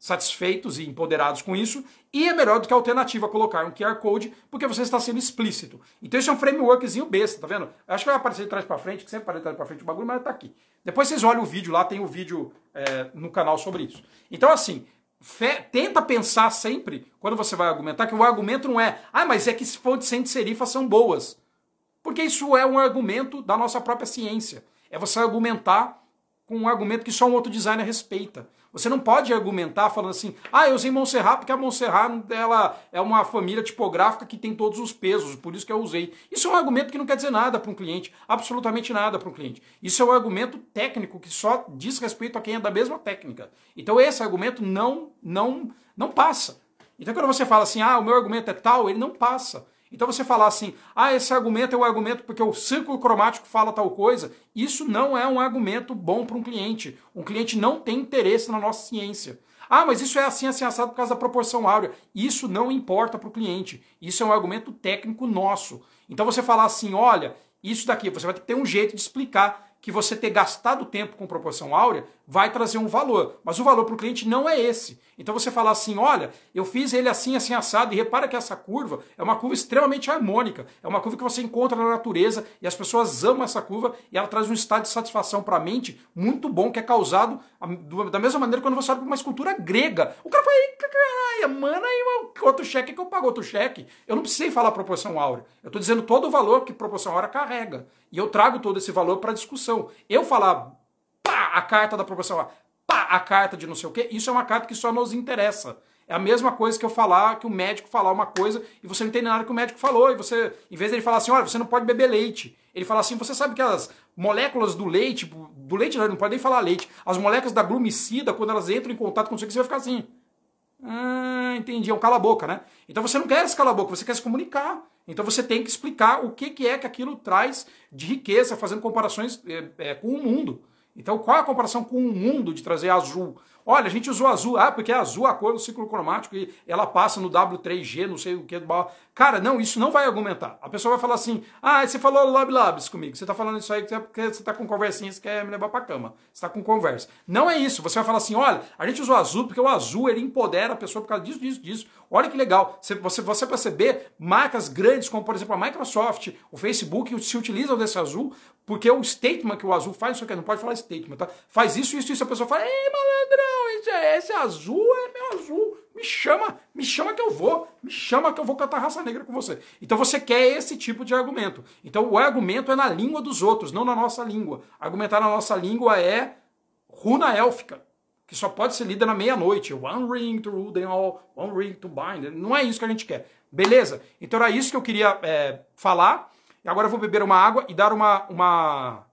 satisfeitos e empoderados com isso, e é melhor do que a alternativa colocar um QR Code, porque você está sendo explícito. Então esse é um frameworkzinho besta, tá vendo? Acho que vai aparecer de trás para frente, que sempre aparece de trás para frente o bagulho, mas tá aqui. Depois vocês olham o vídeo lá, tem o um vídeo é, no canal sobre isso. Então assim, tenta pensar sempre, quando você vai argumentar, que o argumento não é, ah, mas é que fontes sem serifa são boas. Porque isso é um argumento da nossa própria ciência. É você argumentar com um argumento que só um outro designer respeita. Você não pode argumentar falando assim, ah, eu usei Montserrat porque a Montserrat ela é uma família tipográfica que tem todos os pesos, por isso que eu usei. Isso é um argumento que não quer dizer nada para um cliente, absolutamente nada para um cliente. Isso é um argumento técnico que só diz respeito a quem é da mesma técnica. Então esse argumento não, não, não passa. Então quando você fala assim, ah, o meu argumento é tal, ele não passa. Então você falar assim, ah, esse argumento é um argumento porque o círculo cromático fala tal coisa, isso não é um argumento bom para um cliente. Um cliente não tem interesse na nossa ciência. Ah, mas isso é assim, assim, assado por causa da proporção áurea. Isso não importa para o cliente. Isso é um argumento técnico nosso. Então você falar assim, olha, isso daqui, você vai ter que ter um jeito de explicar que você ter gastado tempo com proporção áurea vai trazer um valor, mas o valor para o cliente não é esse. Então você falar assim, olha, eu fiz ele assim, assim, assado, e repara que essa curva é uma curva extremamente harmônica, é uma curva que você encontra na natureza, e as pessoas amam essa curva, e ela traz um estado de satisfação para a mente muito bom, que é causado da mesma maneira quando você olha para uma escultura grega. O cara fala, caralho, mano, aí outro cheque que eu pago outro cheque. Eu não precisei falar proporção áurea, eu estou dizendo todo o valor que proporção áurea carrega. E eu trago todo esse valor para discussão. Eu falar, pá, a carta da proporção, pá, a carta de não sei o quê, isso é uma carta que só nos interessa. É a mesma coisa que eu falar, que o médico falar uma coisa e você não entende nada que o médico falou. E você, em vez dele falar assim, olha, você não pode beber leite. Ele fala assim, você sabe que as moléculas do leite, tipo, do leite não, não pode nem falar leite, as moléculas da glumicida, quando elas entram em contato com você, você vai ficar assim. Ah, entendi, é um cala-boca, né? Então você não quer esse cala-boca, você quer se comunicar. Então você tem que explicar o que, que é que aquilo traz de riqueza, fazendo comparações é, é, com o mundo. Então, qual é a comparação com o mundo de trazer azul Olha, a gente usou azul, ah, porque é azul é a cor do ciclo cromático e ela passa no W3G, não sei o que. Cara, não, isso não vai argumentar. A pessoa vai falar assim, ah, você falou lob labs comigo, você tá falando isso aí é porque você tá com conversinha, você quer me levar pra cama. Você tá com conversa. Não é isso, você vai falar assim, olha, a gente usou azul porque o azul, ele empodera a pessoa por causa disso, disso, disso. Olha que legal, você, você, você perceber marcas grandes como, por exemplo, a Microsoft, o Facebook, se utilizam desse azul porque é o statement que o azul faz, isso. que não pode falar statement, tá? Faz isso, isso, isso, a pessoa fala, ei, malandro. Não, esse, é, é azul é meu azul. Me chama, me chama que eu vou. Me chama que eu vou cantar raça negra com você. Então você quer esse tipo de argumento. Então o argumento é na língua dos outros, não na nossa língua. Argumentar na nossa língua é runa élfica que só pode ser lida na meia-noite. One ring to rule them all, one ring to bind. Não é isso que a gente quer. Beleza? Então era isso que eu queria é, falar. E agora eu vou beber uma água e dar uma, uma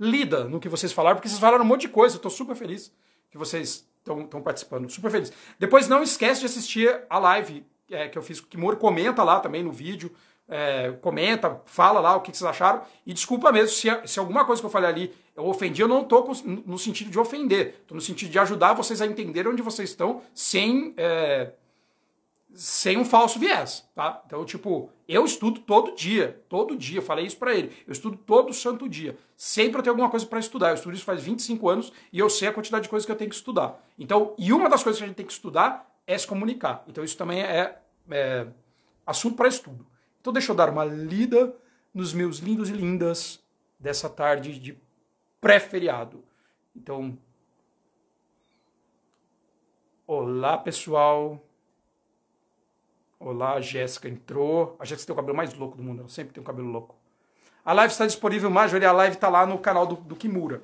lida no que vocês falaram, porque vocês falaram um monte de coisa. Eu estou super feliz que vocês estão participando. Super feliz. Depois não esquece de assistir a live é, que eu fiz com o Kimura. Comenta lá também no vídeo. É, comenta, fala lá o que, que vocês acharam. E desculpa mesmo se, se alguma coisa que eu falei ali eu ofendi. Eu não estou no sentido de ofender. Estou no sentido de ajudar vocês a entender onde vocês estão sem... É, sem um falso viés, tá? Então, tipo, eu estudo todo dia, todo dia, falei isso para ele. Eu estudo todo santo dia. Sempre eu tenho alguma coisa para estudar. Eu estudo isso faz 25 anos e eu sei a quantidade de coisas que eu tenho que estudar. Então, e uma das coisas que a gente tem que estudar é se comunicar. Então, isso também é, é assunto para estudo. Então, deixa eu dar uma lida nos meus lindos e lindas dessa tarde de pré-feriado. Então, olá, pessoal. Olá, a Jéssica entrou. A Jéssica tem o cabelo mais louco do mundo, ela sempre tem um cabelo louco. A live está disponível, Majori, a live está lá no canal do, do Kimura.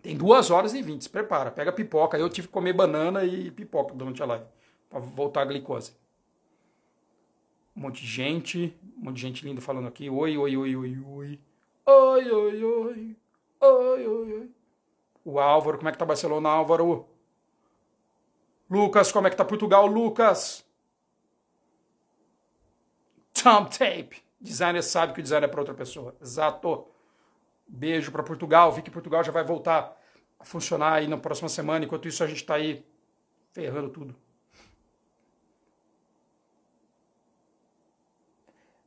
Tem duas horas e vinte, se prepara, pega pipoca. Eu tive que comer banana e pipoca durante a live, para voltar a glicose. Um monte de gente, um monte de gente linda falando aqui. Oi, oi, oi, oi, oi. Oi, oi, oi. Oi, oi, oi. O Álvaro, como é que tá Barcelona, Álvaro? Lucas, como é que tá Portugal, Lucas? Thumb tape. Designer sabe que o design é para outra pessoa. Exato. Beijo para Portugal. Vi que Portugal já vai voltar a funcionar aí na próxima semana. Enquanto isso, a gente está aí ferrando tudo.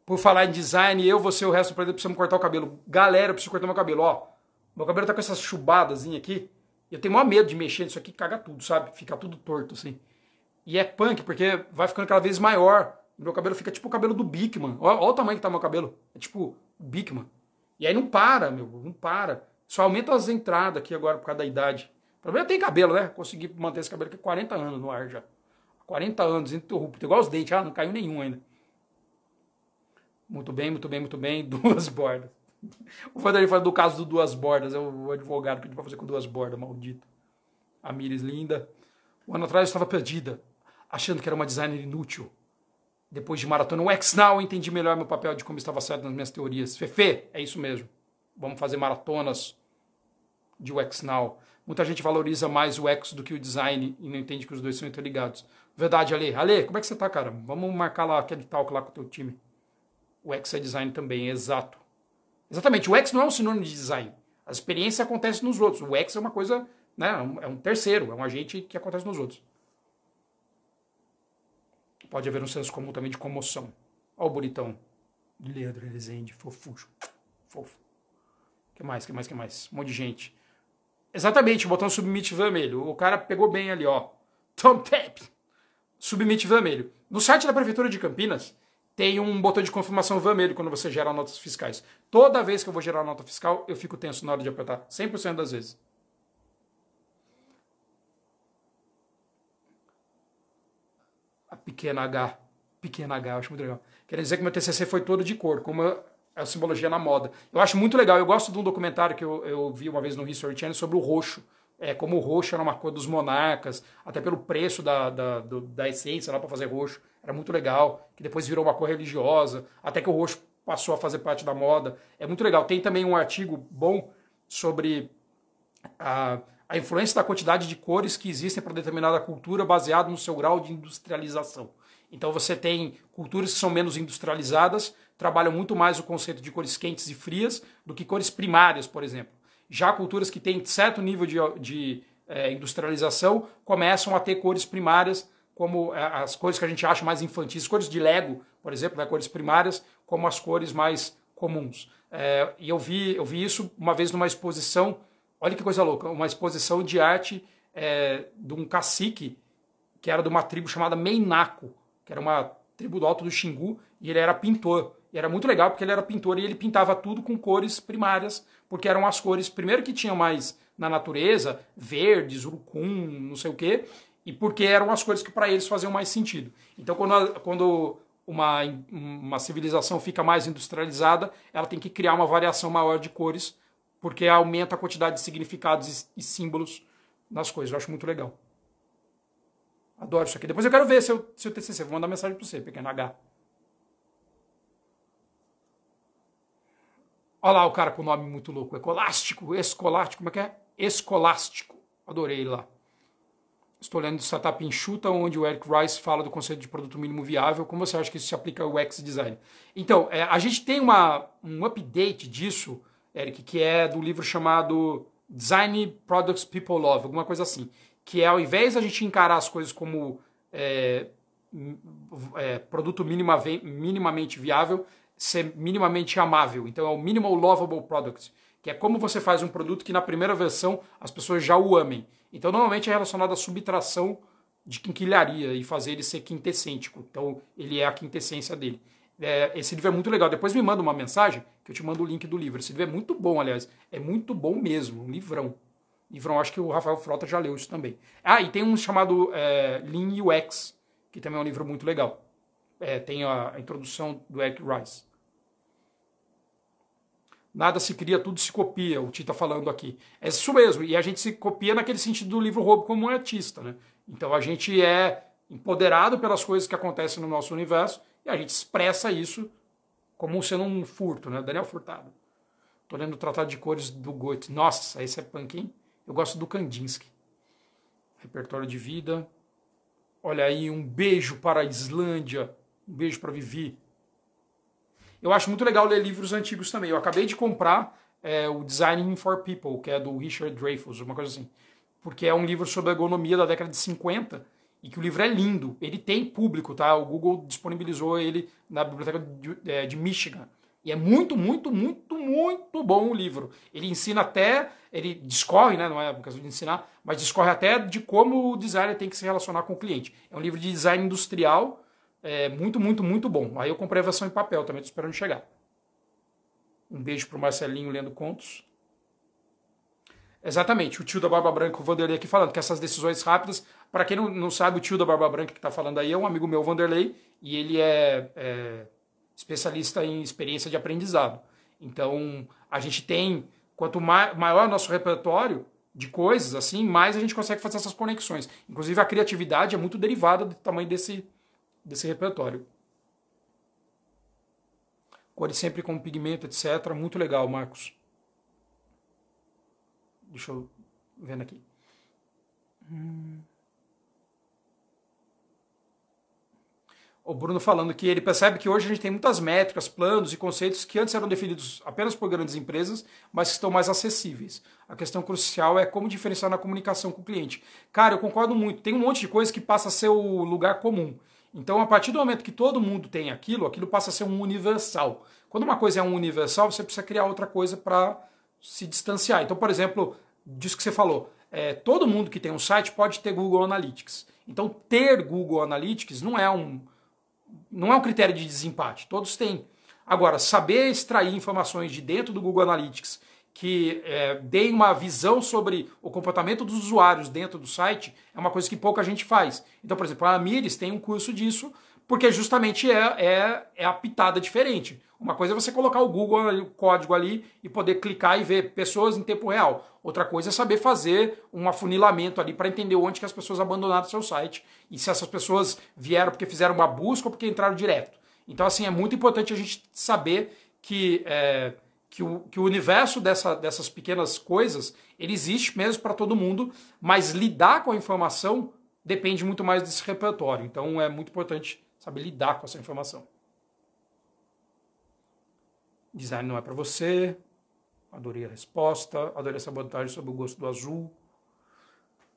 Por falar em design, eu, você e o resto do planeta precisamos cortar o cabelo. Galera, eu preciso cortar meu cabelo. Ó, meu cabelo tá com essas chubadazinhas aqui. Eu tenho maior medo de mexer nisso aqui, caga tudo, sabe? Fica tudo torto, assim. E é punk, porque vai ficando cada vez maior. Meu cabelo fica tipo o cabelo do Bigman. Olha, olha o tamanho que tá meu cabelo. É tipo o Bigman. E aí não para, meu, não para. Só aumenta as entradas aqui agora por causa da idade. O problema é tem cabelo, né? Consegui manter esse cabelo aqui 40 anos no ar já. 40 anos, interrupto, igual os dentes. Ah, não caiu nenhum ainda. Muito bem, muito bem, muito bem. Duas bordas. O Vanderlei falando do caso do Duas Bordas. É o advogado pediu para fazer com duas bordas, maldito. A Mires linda. Um ano atrás eu estava perdida, achando que era uma designer inútil. Depois de maratona o X Now, eu entendi melhor meu papel de como estava certo nas minhas teorias. Fefe, é isso mesmo. Vamos fazer maratonas de UX Now. Muita gente valoriza mais o X do que o design e não entende que os dois são interligados. Verdade, Ale. Ale, como é que você tá, cara? Vamos marcar lá aquele talk lá com o teu time. O X é design também, é exato. Exatamente, o X não é um sinônimo de design. A experiência acontece nos outros. O X é uma coisa, né, é um é terceiro, é um agente que acontece nos outros. Pode haver um senso comum também de comoção. Olha o bonitão Leandro Rezende, fofucho. Fofo. que mais, que mais, que mais? Um monte de gente. Exatamente, o botão submit vermelho. O cara pegou bem ali, ó. Tom Tap. Submit vermelho. No site da Prefeitura de Campinas, tem um botão de confirmação vermelho quando você gera notas fiscais. Toda vez que eu vou gerar nota fiscal, eu fico tenso na hora de apertar, 100% das vezes. A pequena H. Pequena H, eu acho muito legal. Quer dizer que meu TCC foi todo de cor, como a simbologia na moda. Eu acho muito legal. Eu gosto de um documentário que eu, eu vi uma vez no History Channel sobre o roxo é, como o roxo era uma cor dos monarcas, até pelo preço da, da, do, da essência lá para fazer roxo, era muito legal, que depois virou uma cor religiosa, até que o roxo passou a fazer parte da moda. É muito legal. Tem também um artigo bom sobre a, a influência da quantidade de cores que existem para determinada cultura baseado no seu grau de industrialização. Então você tem culturas que são menos industrializadas, trabalham muito mais o conceito de cores quentes e frias do que cores primárias, por exemplo. Já culturas que têm certo nível de, de é, industrialização começam a ter cores primárias, como é, as cores que a gente acha mais infantis, cores de Lego, por exemplo, né, cores primárias, como as cores mais comuns. É, e eu vi, eu vi isso uma vez numa exposição, olha que coisa louca, uma exposição de arte é, de um cacique que era de uma tribo chamada Meinaco, que era uma tribo do Alto do Xingu, e ele era pintor. E era muito legal porque ele era pintor e ele pintava tudo com cores primárias, porque eram as cores, primeiro que tinham mais na natureza, verdes, urucum, não sei o quê, e porque eram as cores que para eles faziam mais sentido. Então, quando, quando uma, uma civilização fica mais industrializada, ela tem que criar uma variação maior de cores, porque aumenta a quantidade de significados e, e símbolos nas coisas. Eu acho muito legal. Adoro isso aqui. Depois eu quero ver seu, seu TCC. Vou mandar mensagem para você, pequeno H. Olha lá o cara com o nome muito louco. Ecolástico, escolástico, como é que é? Escolástico. Adorei lá. Estou lendo Startup Enxuta, onde o Eric Rice fala do conceito de produto mínimo viável. Como você acha que isso se aplica ao UX Design? Então, é, a gente tem uma, um update disso, Eric, que é do livro chamado Design Products People Love, alguma coisa assim. Que é ao invés da gente encarar as coisas como é, é, produto minima, minimamente viável, ser minimamente amável. Então é o minimal lovable product, que é como você faz um produto que na primeira versão as pessoas já o amem. Então normalmente é relacionado à subtração de quinquilharia e fazer ele ser quintessêntico. Então ele é a quintessência dele. É, esse livro é muito legal. Depois me manda uma mensagem que eu te mando o link do livro. Esse livro é muito bom, aliás. É muito bom mesmo, um livrão. Livrão, acho que o Rafael Frota já leu isso também. Ah, e tem um chamado é, Lean UX, que também é um livro muito legal é, tem a introdução do Eric Rice. Nada se cria, tudo se copia, o Tita está falando aqui. É isso mesmo, e a gente se copia naquele sentido do livro roubo como um artista. Né? Então a gente é empoderado pelas coisas que acontecem no nosso universo e a gente expressa isso como sendo um furto, né? Daniel Furtado. Tô lendo o Tratado de Cores do Goethe. Nossa, esse é punk, Eu gosto do Kandinsky. Repertório de vida. Olha aí, um beijo para a Islândia. Um beijo para Vivi. Eu acho muito legal ler livros antigos também. Eu acabei de comprar é, o Designing for People, que é do Richard Dreyfuss, uma coisa assim. Porque é um livro sobre ergonomia da década de 50 e que o livro é lindo. Ele tem público, tá? O Google disponibilizou ele na biblioteca de, é, de Michigan. E é muito, muito, muito, muito bom o livro. Ele ensina até, ele discorre, né? Não é questão de ensinar, mas discorre até de como o designer tem que se relacionar com o cliente. É um livro de design industrial é muito, muito, muito bom. Aí eu comprei a versão em papel também, tô esperando chegar. Um beijo pro Marcelinho lendo contos. Exatamente, o tio da Barba Branca, o Vanderlei, aqui falando que essas decisões rápidas. Para quem não, não sabe, o tio da Barba Branca que está falando aí é um amigo meu, Vanderlei, e ele é, é especialista em experiência de aprendizado. Então, a gente tem, quanto maior nosso repertório de coisas, assim, mais a gente consegue fazer essas conexões. Inclusive, a criatividade é muito derivada do tamanho desse, desse repertório. Cores sempre com pigmento, etc. Muito legal, Marcos. Deixa eu vendo aqui. Hum. o Bruno falando que ele percebe que hoje a gente tem muitas métricas, planos e conceitos que antes eram definidos apenas por grandes empresas, mas que estão mais acessíveis. A questão crucial é como diferenciar na comunicação com o cliente. Cara, eu concordo muito. Tem um monte de coisa que passa a ser o lugar comum. Então, a partir do momento que todo mundo tem aquilo, aquilo passa a ser um universal. Quando uma coisa é um universal, você precisa criar outra coisa para se distanciar. Então, por exemplo, disso que você falou, é, todo mundo que tem um site pode ter Google Analytics. Então, ter Google Analytics não é um, não é um critério de desempate, todos têm. Agora, saber extrair informações de dentro do Google Analytics que é, deem uma visão sobre o comportamento dos usuários dentro do site é uma coisa que pouca gente faz. Então, por exemplo, a Amires tem um curso disso, porque justamente é, é, é a pitada diferente. Uma coisa é você colocar o Google, o código ali e poder clicar e ver pessoas em tempo real. Outra coisa é saber fazer um afunilamento ali para entender onde que as pessoas abandonaram seu site e se essas pessoas vieram porque fizeram uma busca ou porque entraram direto. Então, assim, é muito importante a gente saber que... É, que o, que o universo dessa, dessas pequenas coisas ele existe mesmo para todo mundo, mas lidar com a informação depende muito mais desse repertório. Então é muito importante saber lidar com essa informação. Design não é para você. Adorei a resposta. Adorei essa vantagem sobre o gosto do azul.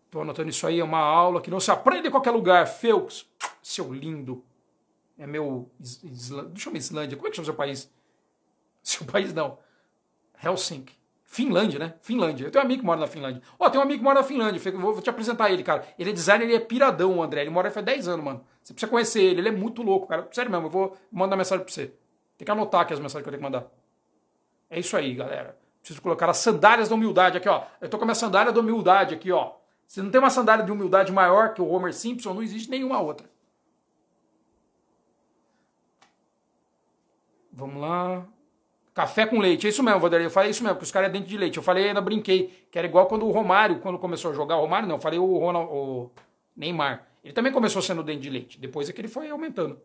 Estou anotando isso aí, é uma aula que não se aprende em qualquer lugar. Felix, seu lindo. É meu. Isla... Deixa eu ver Islândia. Como é que chama seu país? Seu país não. Helsinki. Finlândia, né? Finlândia. Eu tenho um amigo que mora na Finlândia. Ó, oh, tem um amigo que mora na Finlândia. Vou te apresentar ele, cara. Ele é designer, ele é piradão, André. Ele mora faz 10 anos, mano. Você precisa conhecer ele. Ele é muito louco, cara. Sério mesmo, eu vou mandar mensagem pra você. Tem que anotar aqui as mensagens que eu tenho que mandar. É isso aí, galera. Preciso colocar as sandálias da humildade aqui, ó. Eu tô com a minha sandália da humildade aqui, ó. Se não tem uma sandália de humildade maior que o Homer Simpson, não existe nenhuma outra. Vamos lá. Café com leite, é isso mesmo, Vanderlei. Eu falei isso mesmo, porque os caras é dente de leite. Eu falei, ainda brinquei, que era igual quando o Romário, quando começou a jogar, o Romário não, eu falei o, Ronald, o Neymar. Ele também começou sendo dente de leite, depois é que ele foi aumentando.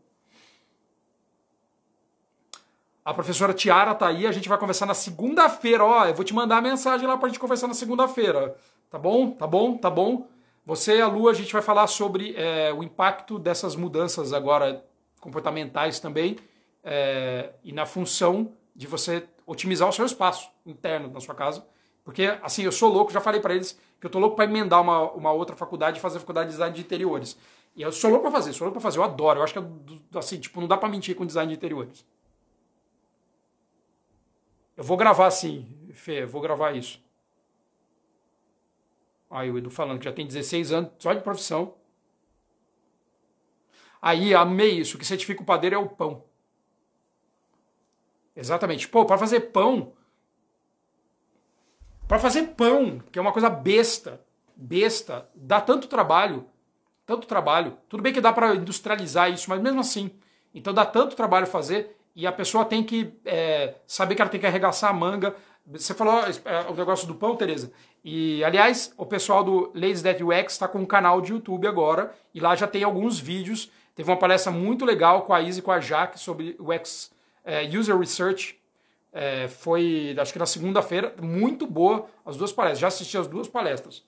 A professora Tiara tá aí, a gente vai conversar na segunda-feira, ó. Eu vou te mandar a mensagem lá pra gente conversar na segunda-feira. Tá bom? Tá bom? Tá bom? Você e a Lu, a gente vai falar sobre é, o impacto dessas mudanças agora comportamentais também é, e na função de você otimizar o seu espaço interno na sua casa. Porque, assim, eu sou louco, já falei para eles que eu tô louco para emendar uma, uma outra faculdade e fazer a faculdade de design de interiores. E eu sou louco para fazer, sou louco para fazer, eu adoro. Eu acho que, é assim, tipo, não dá para mentir com design de interiores. Eu vou gravar, assim Fê, eu vou gravar isso. Aí o Edu falando que já tem 16 anos só de profissão. Aí, amei isso, o que certifica o padeiro é o pão. Exatamente. Pô, para fazer pão. Para fazer pão, que é uma coisa besta, besta, dá tanto trabalho, tanto trabalho. Tudo bem que dá para industrializar isso, mas mesmo assim. Então dá tanto trabalho fazer e a pessoa tem que é, saber que ela tem que arregaçar a manga. Você falou é, o negócio do pão, Tereza. E, aliás, o pessoal do Ladies That Wax está com um canal de YouTube agora e lá já tem alguns vídeos. Teve uma palestra muito legal com a Izzy e com a Jaque sobre Wax é, User Research. É, foi, acho que na segunda-feira, muito boa as duas palestras. Já assisti as duas palestras.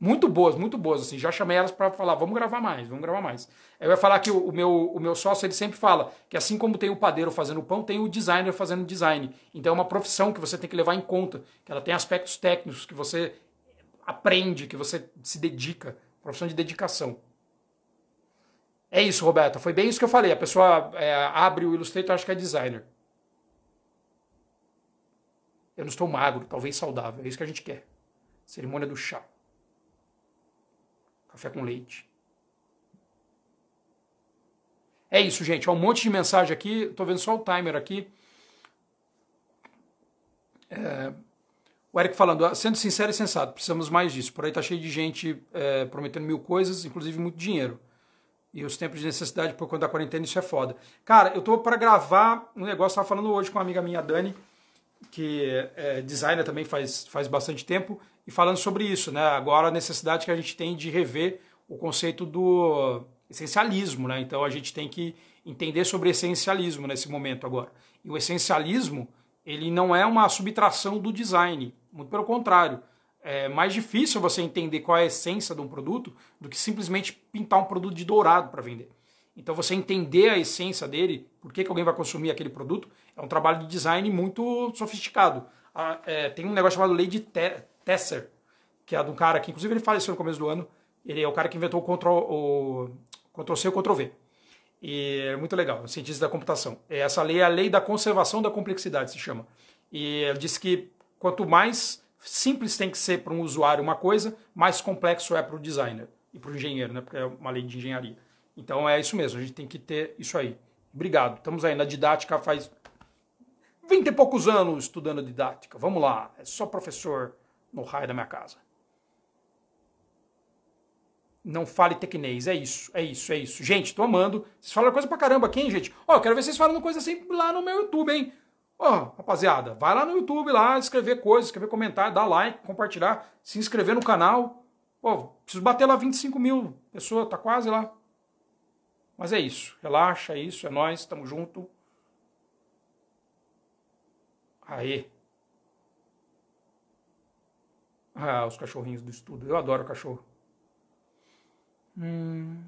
Muito boas, muito boas. Assim, já chamei elas para falar, vamos gravar mais, vamos gravar mais. Eu ia falar que o, o, meu, o meu sócio ele sempre fala que assim como tem o padeiro fazendo pão, tem o designer fazendo design. Então é uma profissão que você tem que levar em conta, que ela tem aspectos técnicos que você aprende, que você se dedica, profissão de dedicação. É isso, Roberta. Foi bem isso que eu falei. A pessoa é, abre o Illustrator e acha que é designer. Eu não estou magro, talvez saudável. É isso que a gente quer. Cerimônia do chá. Café com leite. É isso, gente. Há um monte de mensagem aqui. Estou vendo só o timer aqui. É... O Eric falando, sendo sincero e sensato, precisamos mais disso. Por aí tá cheio de gente é, prometendo mil coisas, inclusive muito dinheiro. E os tempos de necessidade por conta da quarentena, isso é foda. Cara, eu tô para gravar um negócio, tava falando hoje com uma amiga minha, Dani, que é, é designer também faz, faz bastante tempo, e falando sobre isso, né? Agora a necessidade que a gente tem de rever o conceito do essencialismo, né? Então a gente tem que entender sobre essencialismo nesse momento agora. E o essencialismo, ele não é uma subtração do design, muito pelo contrário é mais difícil você entender qual é a essência de um produto do que simplesmente pintar um produto de dourado para vender. Então você entender a essência dele, por que, que alguém vai consumir aquele produto, é um trabalho de design muito sofisticado. Ah, é, tem um negócio chamado lei de Tesser, que é de um cara que inclusive ele faleceu no começo do ano, ele é o cara que inventou o Ctrl, o Ctrl C e o Ctrl V. E é muito legal, um cientista da computação. É, essa lei é a lei da conservação da complexidade, se chama. E ele disse que quanto mais simples tem que ser para um usuário uma coisa, mais complexo é para o designer e para o engenheiro, né? Porque é uma lei de engenharia. Então é isso mesmo, a gente tem que ter isso aí. Obrigado. Estamos aí na didática faz 20 e poucos anos estudando didática. Vamos lá, é só professor no raio da minha casa. Não fale tecnês, é isso, é isso, é isso. Gente, tô amando. Vocês falam coisa pra caramba aqui, hein, gente? Ó, oh, quero ver vocês falando coisa assim lá no meu YouTube, hein? Ó, oh, rapaziada, vai lá no YouTube lá, escrever coisas, escrever comentário, dar like, compartilhar, se inscrever no canal. Pô, oh, preciso bater lá 25 mil pessoas, tá quase lá. Mas é isso, relaxa, é isso, é nós, tamo junto. Aê. Ah, os cachorrinhos do estudo, eu adoro cachorro. Hum.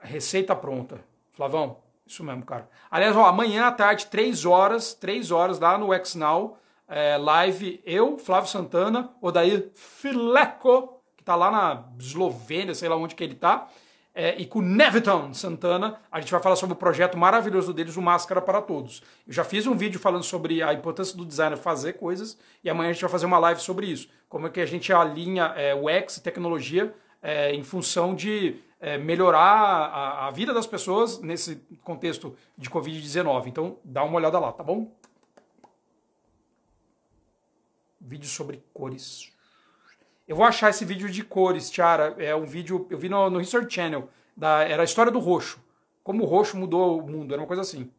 Receita pronta. Flavão, isso mesmo, cara. Aliás, ó, amanhã à tarde, 3 horas, 3 horas lá no XNow, é, live eu, Flávio Santana, Daí Fileco, que tá lá na Eslovênia, sei lá onde que ele tá, é, e com Neviton Santana, a gente vai falar sobre o projeto maravilhoso deles, o Máscara para Todos. Eu já fiz um vídeo falando sobre a importância do designer fazer coisas, e amanhã a gente vai fazer uma live sobre isso. Como é que a gente alinha é, UX e tecnologia é, em função de é, melhorar a, a, vida das pessoas nesse contexto de Covid-19. Então, dá uma olhada lá, tá bom? Vídeo sobre cores. Eu vou achar esse vídeo de cores, Tiara. É um vídeo, eu vi no, no History Channel. Da, era a história do roxo. Como o roxo mudou o mundo, era uma coisa assim.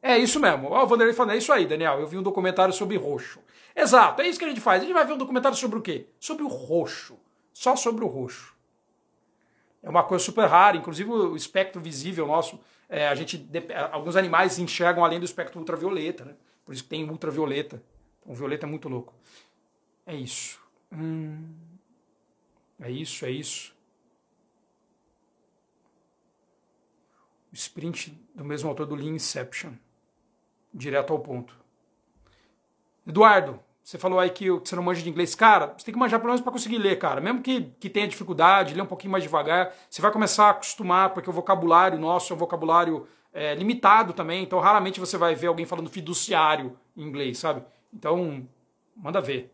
É isso mesmo. Ó, o Vanderlei falando, é isso aí, Daniel. Eu vi um documentário sobre roxo. Exato, é isso que a gente faz. A gente vai ver um documentário sobre o quê? Sobre o roxo só sobre o roxo. É uma coisa super rara, inclusive o espectro visível nosso, é, a gente, alguns animais enxergam além do espectro ultravioleta, né? Por isso que tem ultravioleta. Então, violeta é muito louco. É isso. Hum, é isso, é isso. O sprint do mesmo autor do Lean Inception. Direto ao ponto. Eduardo, você falou aí que você não manja de inglês. Cara, você tem que manjar pelo menos para conseguir ler, cara. Mesmo que, que tenha dificuldade, ler um pouquinho mais devagar, você vai começar a acostumar, porque o vocabulário nosso é um vocabulário é, limitado também. Então, raramente você vai ver alguém falando fiduciário em inglês, sabe? Então, manda ver.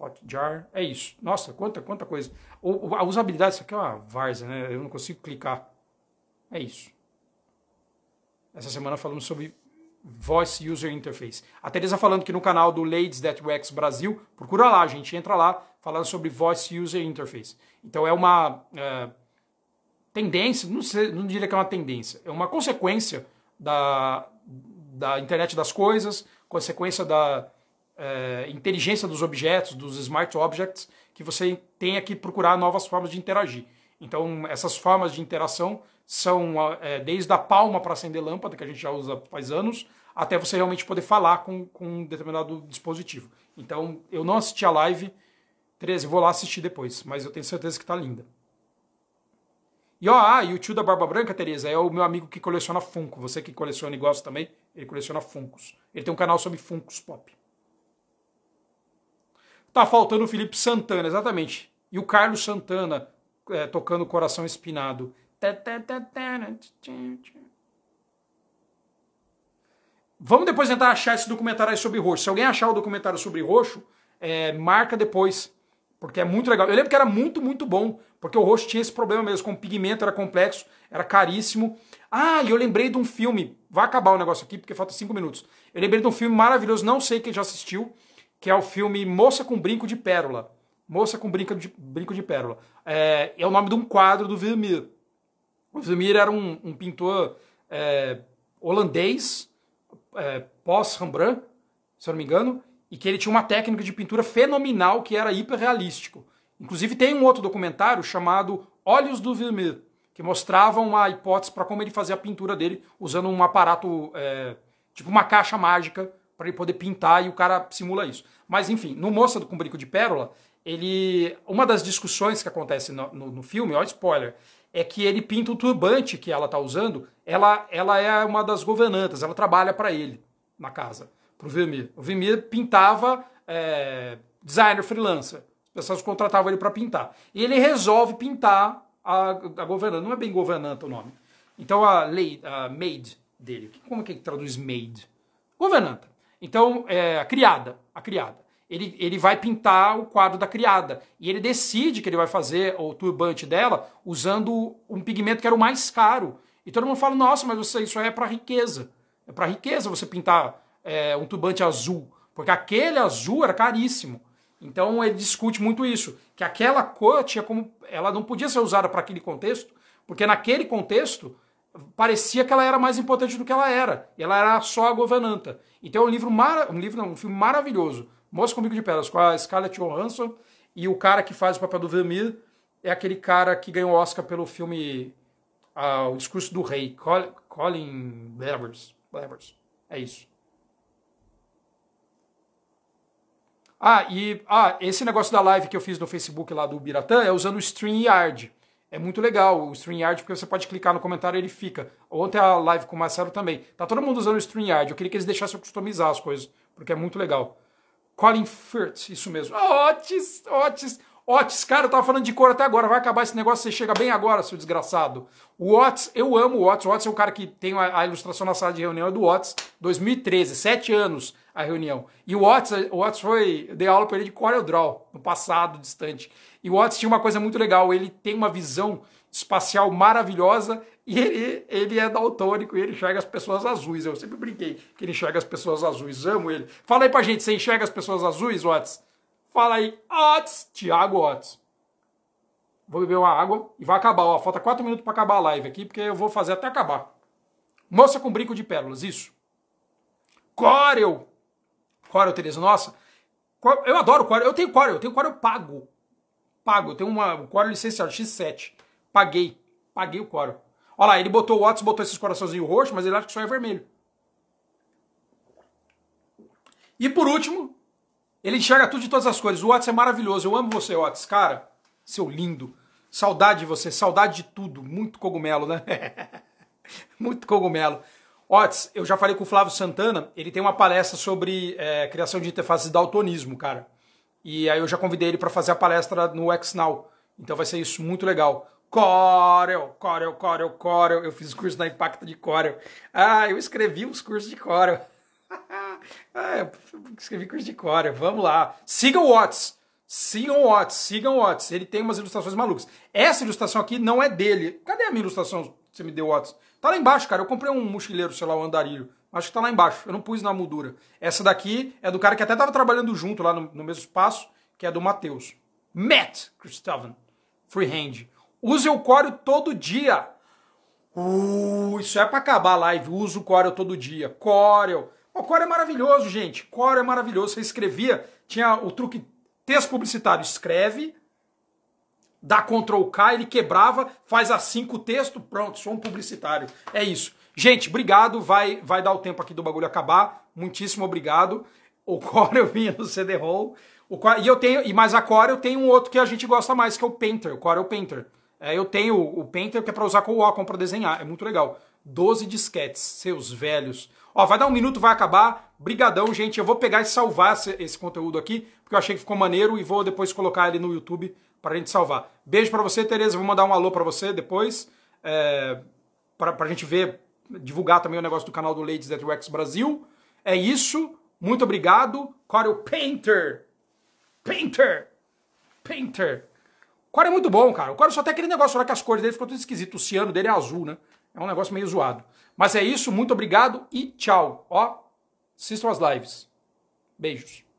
Hotjar, é isso. Nossa, quanta, quanta coisa. O, a usabilidade, isso aqui é uma varza, né? Eu não consigo clicar. É isso. Essa semana falamos sobre Voice User Interface. A Teresa falando que no canal do Ladies That Wax Brasil, procura lá, a gente entra lá, falando sobre Voice User Interface. Então é uma é, tendência, não, sei, não diria que é uma tendência, é uma consequência da, da internet das coisas, consequência da é, inteligência dos objetos, dos smart objects, que você tenha que procurar novas formas de interagir. Então essas formas de interação são é, desde a palma para acender lâmpada, que a gente já usa faz anos, até você realmente poder falar com, com um determinado dispositivo. Então, eu não assisti a live, 13, vou lá assistir depois, mas eu tenho certeza que está linda. E ó, ah, e o tio da Barba Branca, Tereza, é o meu amigo que coleciona Funko. Você que coleciona e gosta também, ele coleciona Funkos. Ele tem um canal sobre Funkos Pop. Tá faltando o Felipe Santana, exatamente. E o Carlos Santana é, tocando Coração Espinado. Vamos depois tentar achar esse documentário aí sobre roxo. Se alguém achar o documentário sobre roxo, é, marca depois. Porque é muito legal. Eu lembro que era muito, muito bom. Porque o roxo tinha esse problema mesmo. Com o pigmento era complexo, era caríssimo. Ah, e eu lembrei de um filme. Vai acabar o negócio aqui, porque falta cinco minutos. Eu lembrei de um filme maravilhoso, não sei quem já assistiu, que é o filme Moça com Brinco de Pérola. Moça com Brinco de, Brinco de Pérola. É, é o nome de um quadro do Vermeer. O Vermeer era um, um pintor é, holandês, é, pós-Rembrandt, se eu não me engano, e que ele tinha uma técnica de pintura fenomenal que era hiperrealístico. Inclusive tem um outro documentário chamado Olhos do Vermeer, que mostrava uma hipótese para como ele fazia a pintura dele usando um aparato, é, tipo uma caixa mágica, para ele poder pintar e o cara simula isso. Mas enfim, no Moça do Cumbrico de Pérola, ele, uma das discussões que acontece no, no, no filme, ó spoiler, é que ele pinta o turbante que ela está usando. Ela, ela é uma das governantas, ela trabalha para ele na casa, para o Vermeer. O Vermeer pintava é, designer freelancer. As pessoas contratavam ele para pintar. E ele resolve pintar a, a governanta. Não é bem governanta o nome. Então a, lei, a maid dele, como é que traduz maid? Governanta. Então, é, a criada, a criada ele, ele vai pintar o quadro da criada. E ele decide que ele vai fazer o turbante dela usando um pigmento que era o mais caro. E todo mundo fala, nossa, mas você, isso aí é para riqueza. É para riqueza você pintar é, um turbante azul. Porque aquele azul era caríssimo. Então ele discute muito isso, que aquela cor tinha como ela não podia ser usada para aquele contexto, porque naquele contexto parecia que ela era mais importante do que ela era. Ela era só a governanta. Então é um livro mar... um livro não, um filme maravilhoso Moça comigo de Pedras, com a Scarlett Johansson, e o cara que faz o papel do Vermeer é aquele cara que ganhou o Oscar pelo filme ah, O Discurso do Rei, Colin Levers. Levers. É isso. Ah, e ah, esse negócio da live que eu fiz no Facebook lá do Biratã é usando o StreamYard. É muito legal o StreamYard, porque você pode clicar no comentário e ele fica. Ontem a live com o Marcelo também. Tá todo mundo usando o StreamYard. Eu queria que eles deixassem eu customizar as coisas, porque é muito legal. Colin Firth, isso mesmo. Ah, Otis, Otis, Otis, cara, eu tava falando de cor até agora, vai acabar esse negócio, você chega bem agora, seu desgraçado. O Otis, eu amo o Otis, o Otis é o cara que tem a, a ilustração na sala de reunião, é do Otis, 2013, sete anos a reunião. E o Otis, o Otis foi, eu dei aula pra ele de Corel Draw, no passado, distante. E o Otis tinha uma coisa muito legal, ele tem uma visão espacial maravilhosa e ele, ele é daltônico e ele enxerga as pessoas azuis. Eu sempre brinquei que ele enxerga as pessoas azuis. Amo ele. Fala aí pra gente, você enxerga as pessoas azuis, Watts? Fala aí, Watts, Tiago Watts. Vou beber uma água e vai acabar. Ó, falta quatro minutos para acabar a live aqui, porque eu vou fazer até acabar. Moça com brinco de pérolas, isso. Corel. Corel, Tereza, nossa. Eu adoro Corel. Eu tenho Corel, eu tenho Corel pago. Pago, eu tenho uma, um Corel licenciado X7. Paguei. Paguei o Corel. Olha lá, ele botou o Watts, botou esses coraçãozinhos roxos, mas ele acha que só é vermelho. E por último, ele enxerga tudo de todas as cores. O Watts é maravilhoso. Eu amo você, Watts. Cara, seu lindo. Saudade de você, saudade de tudo. Muito cogumelo, né? Muito cogumelo. Otis, eu já falei com o Flávio Santana, ele tem uma palestra sobre é, criação de interfaces de daltonismo, cara. E aí eu já convidei ele para fazer a palestra no XNow. Então vai ser isso muito legal. Corel, Corel, Corel, Corel. Eu fiz curso na Impacta de Corel. Ah, eu escrevi uns cursos de Corel. ah, eu escrevi curso de Corel. Vamos lá. Sigam o Watts. Sigam o Watts, sigam o Watts. Ele tem umas ilustrações malucas. Essa ilustração aqui não é dele. Cadê a minha ilustração que você me deu, Watts? Tá lá embaixo, cara. Eu comprei um mochileiro, sei lá, um andarilho. Acho que tá lá embaixo. Eu não pus na moldura. Essa daqui é do cara que até tava trabalhando junto lá no, no mesmo espaço, que é do Matheus. Matt Christoven. Freehand. Use o Coreo todo dia. Uh, isso é para acabar a live. use o Coreo todo dia. Coreo. O Coreo é maravilhoso, gente. Coreo é maravilhoso. Você escrevia, tinha o truque texto publicitário. Escreve, dá Ctrl K, ele quebrava, faz assim com o texto, pronto, sou um publicitário. É isso. Gente, obrigado. Vai, vai dar o tempo aqui do bagulho acabar. Muitíssimo obrigado. O Coreo vinha no CD-ROM. E eu tenho, e mais a eu tenho um outro que a gente gosta mais, que é o Painter, o Coreo é Painter. É, eu tenho o Painter que é para usar com o Wacom para desenhar, é muito legal. 12 disquetes, seus velhos. Ó, vai dar um minuto, vai acabar. Brigadão, gente. Eu vou pegar e salvar esse, esse conteúdo aqui, porque eu achei que ficou maneiro e vou depois colocar ele no YouTube para a gente salvar. Beijo para você, Tereza. Vou mandar um alô para você depois, é, para a gente ver, divulgar também o negócio do canal do Ladies That Wax Brasil. É isso. Muito obrigado. Corel é Painter. Painter. Painter. Core é muito bom, cara. O Core só tem aquele negócio lá que as cores dele ficou tudo esquisito. O ciano dele é azul, né? É um negócio meio zoado. Mas é isso, muito obrigado e tchau. Ó, assistam as lives. Beijos.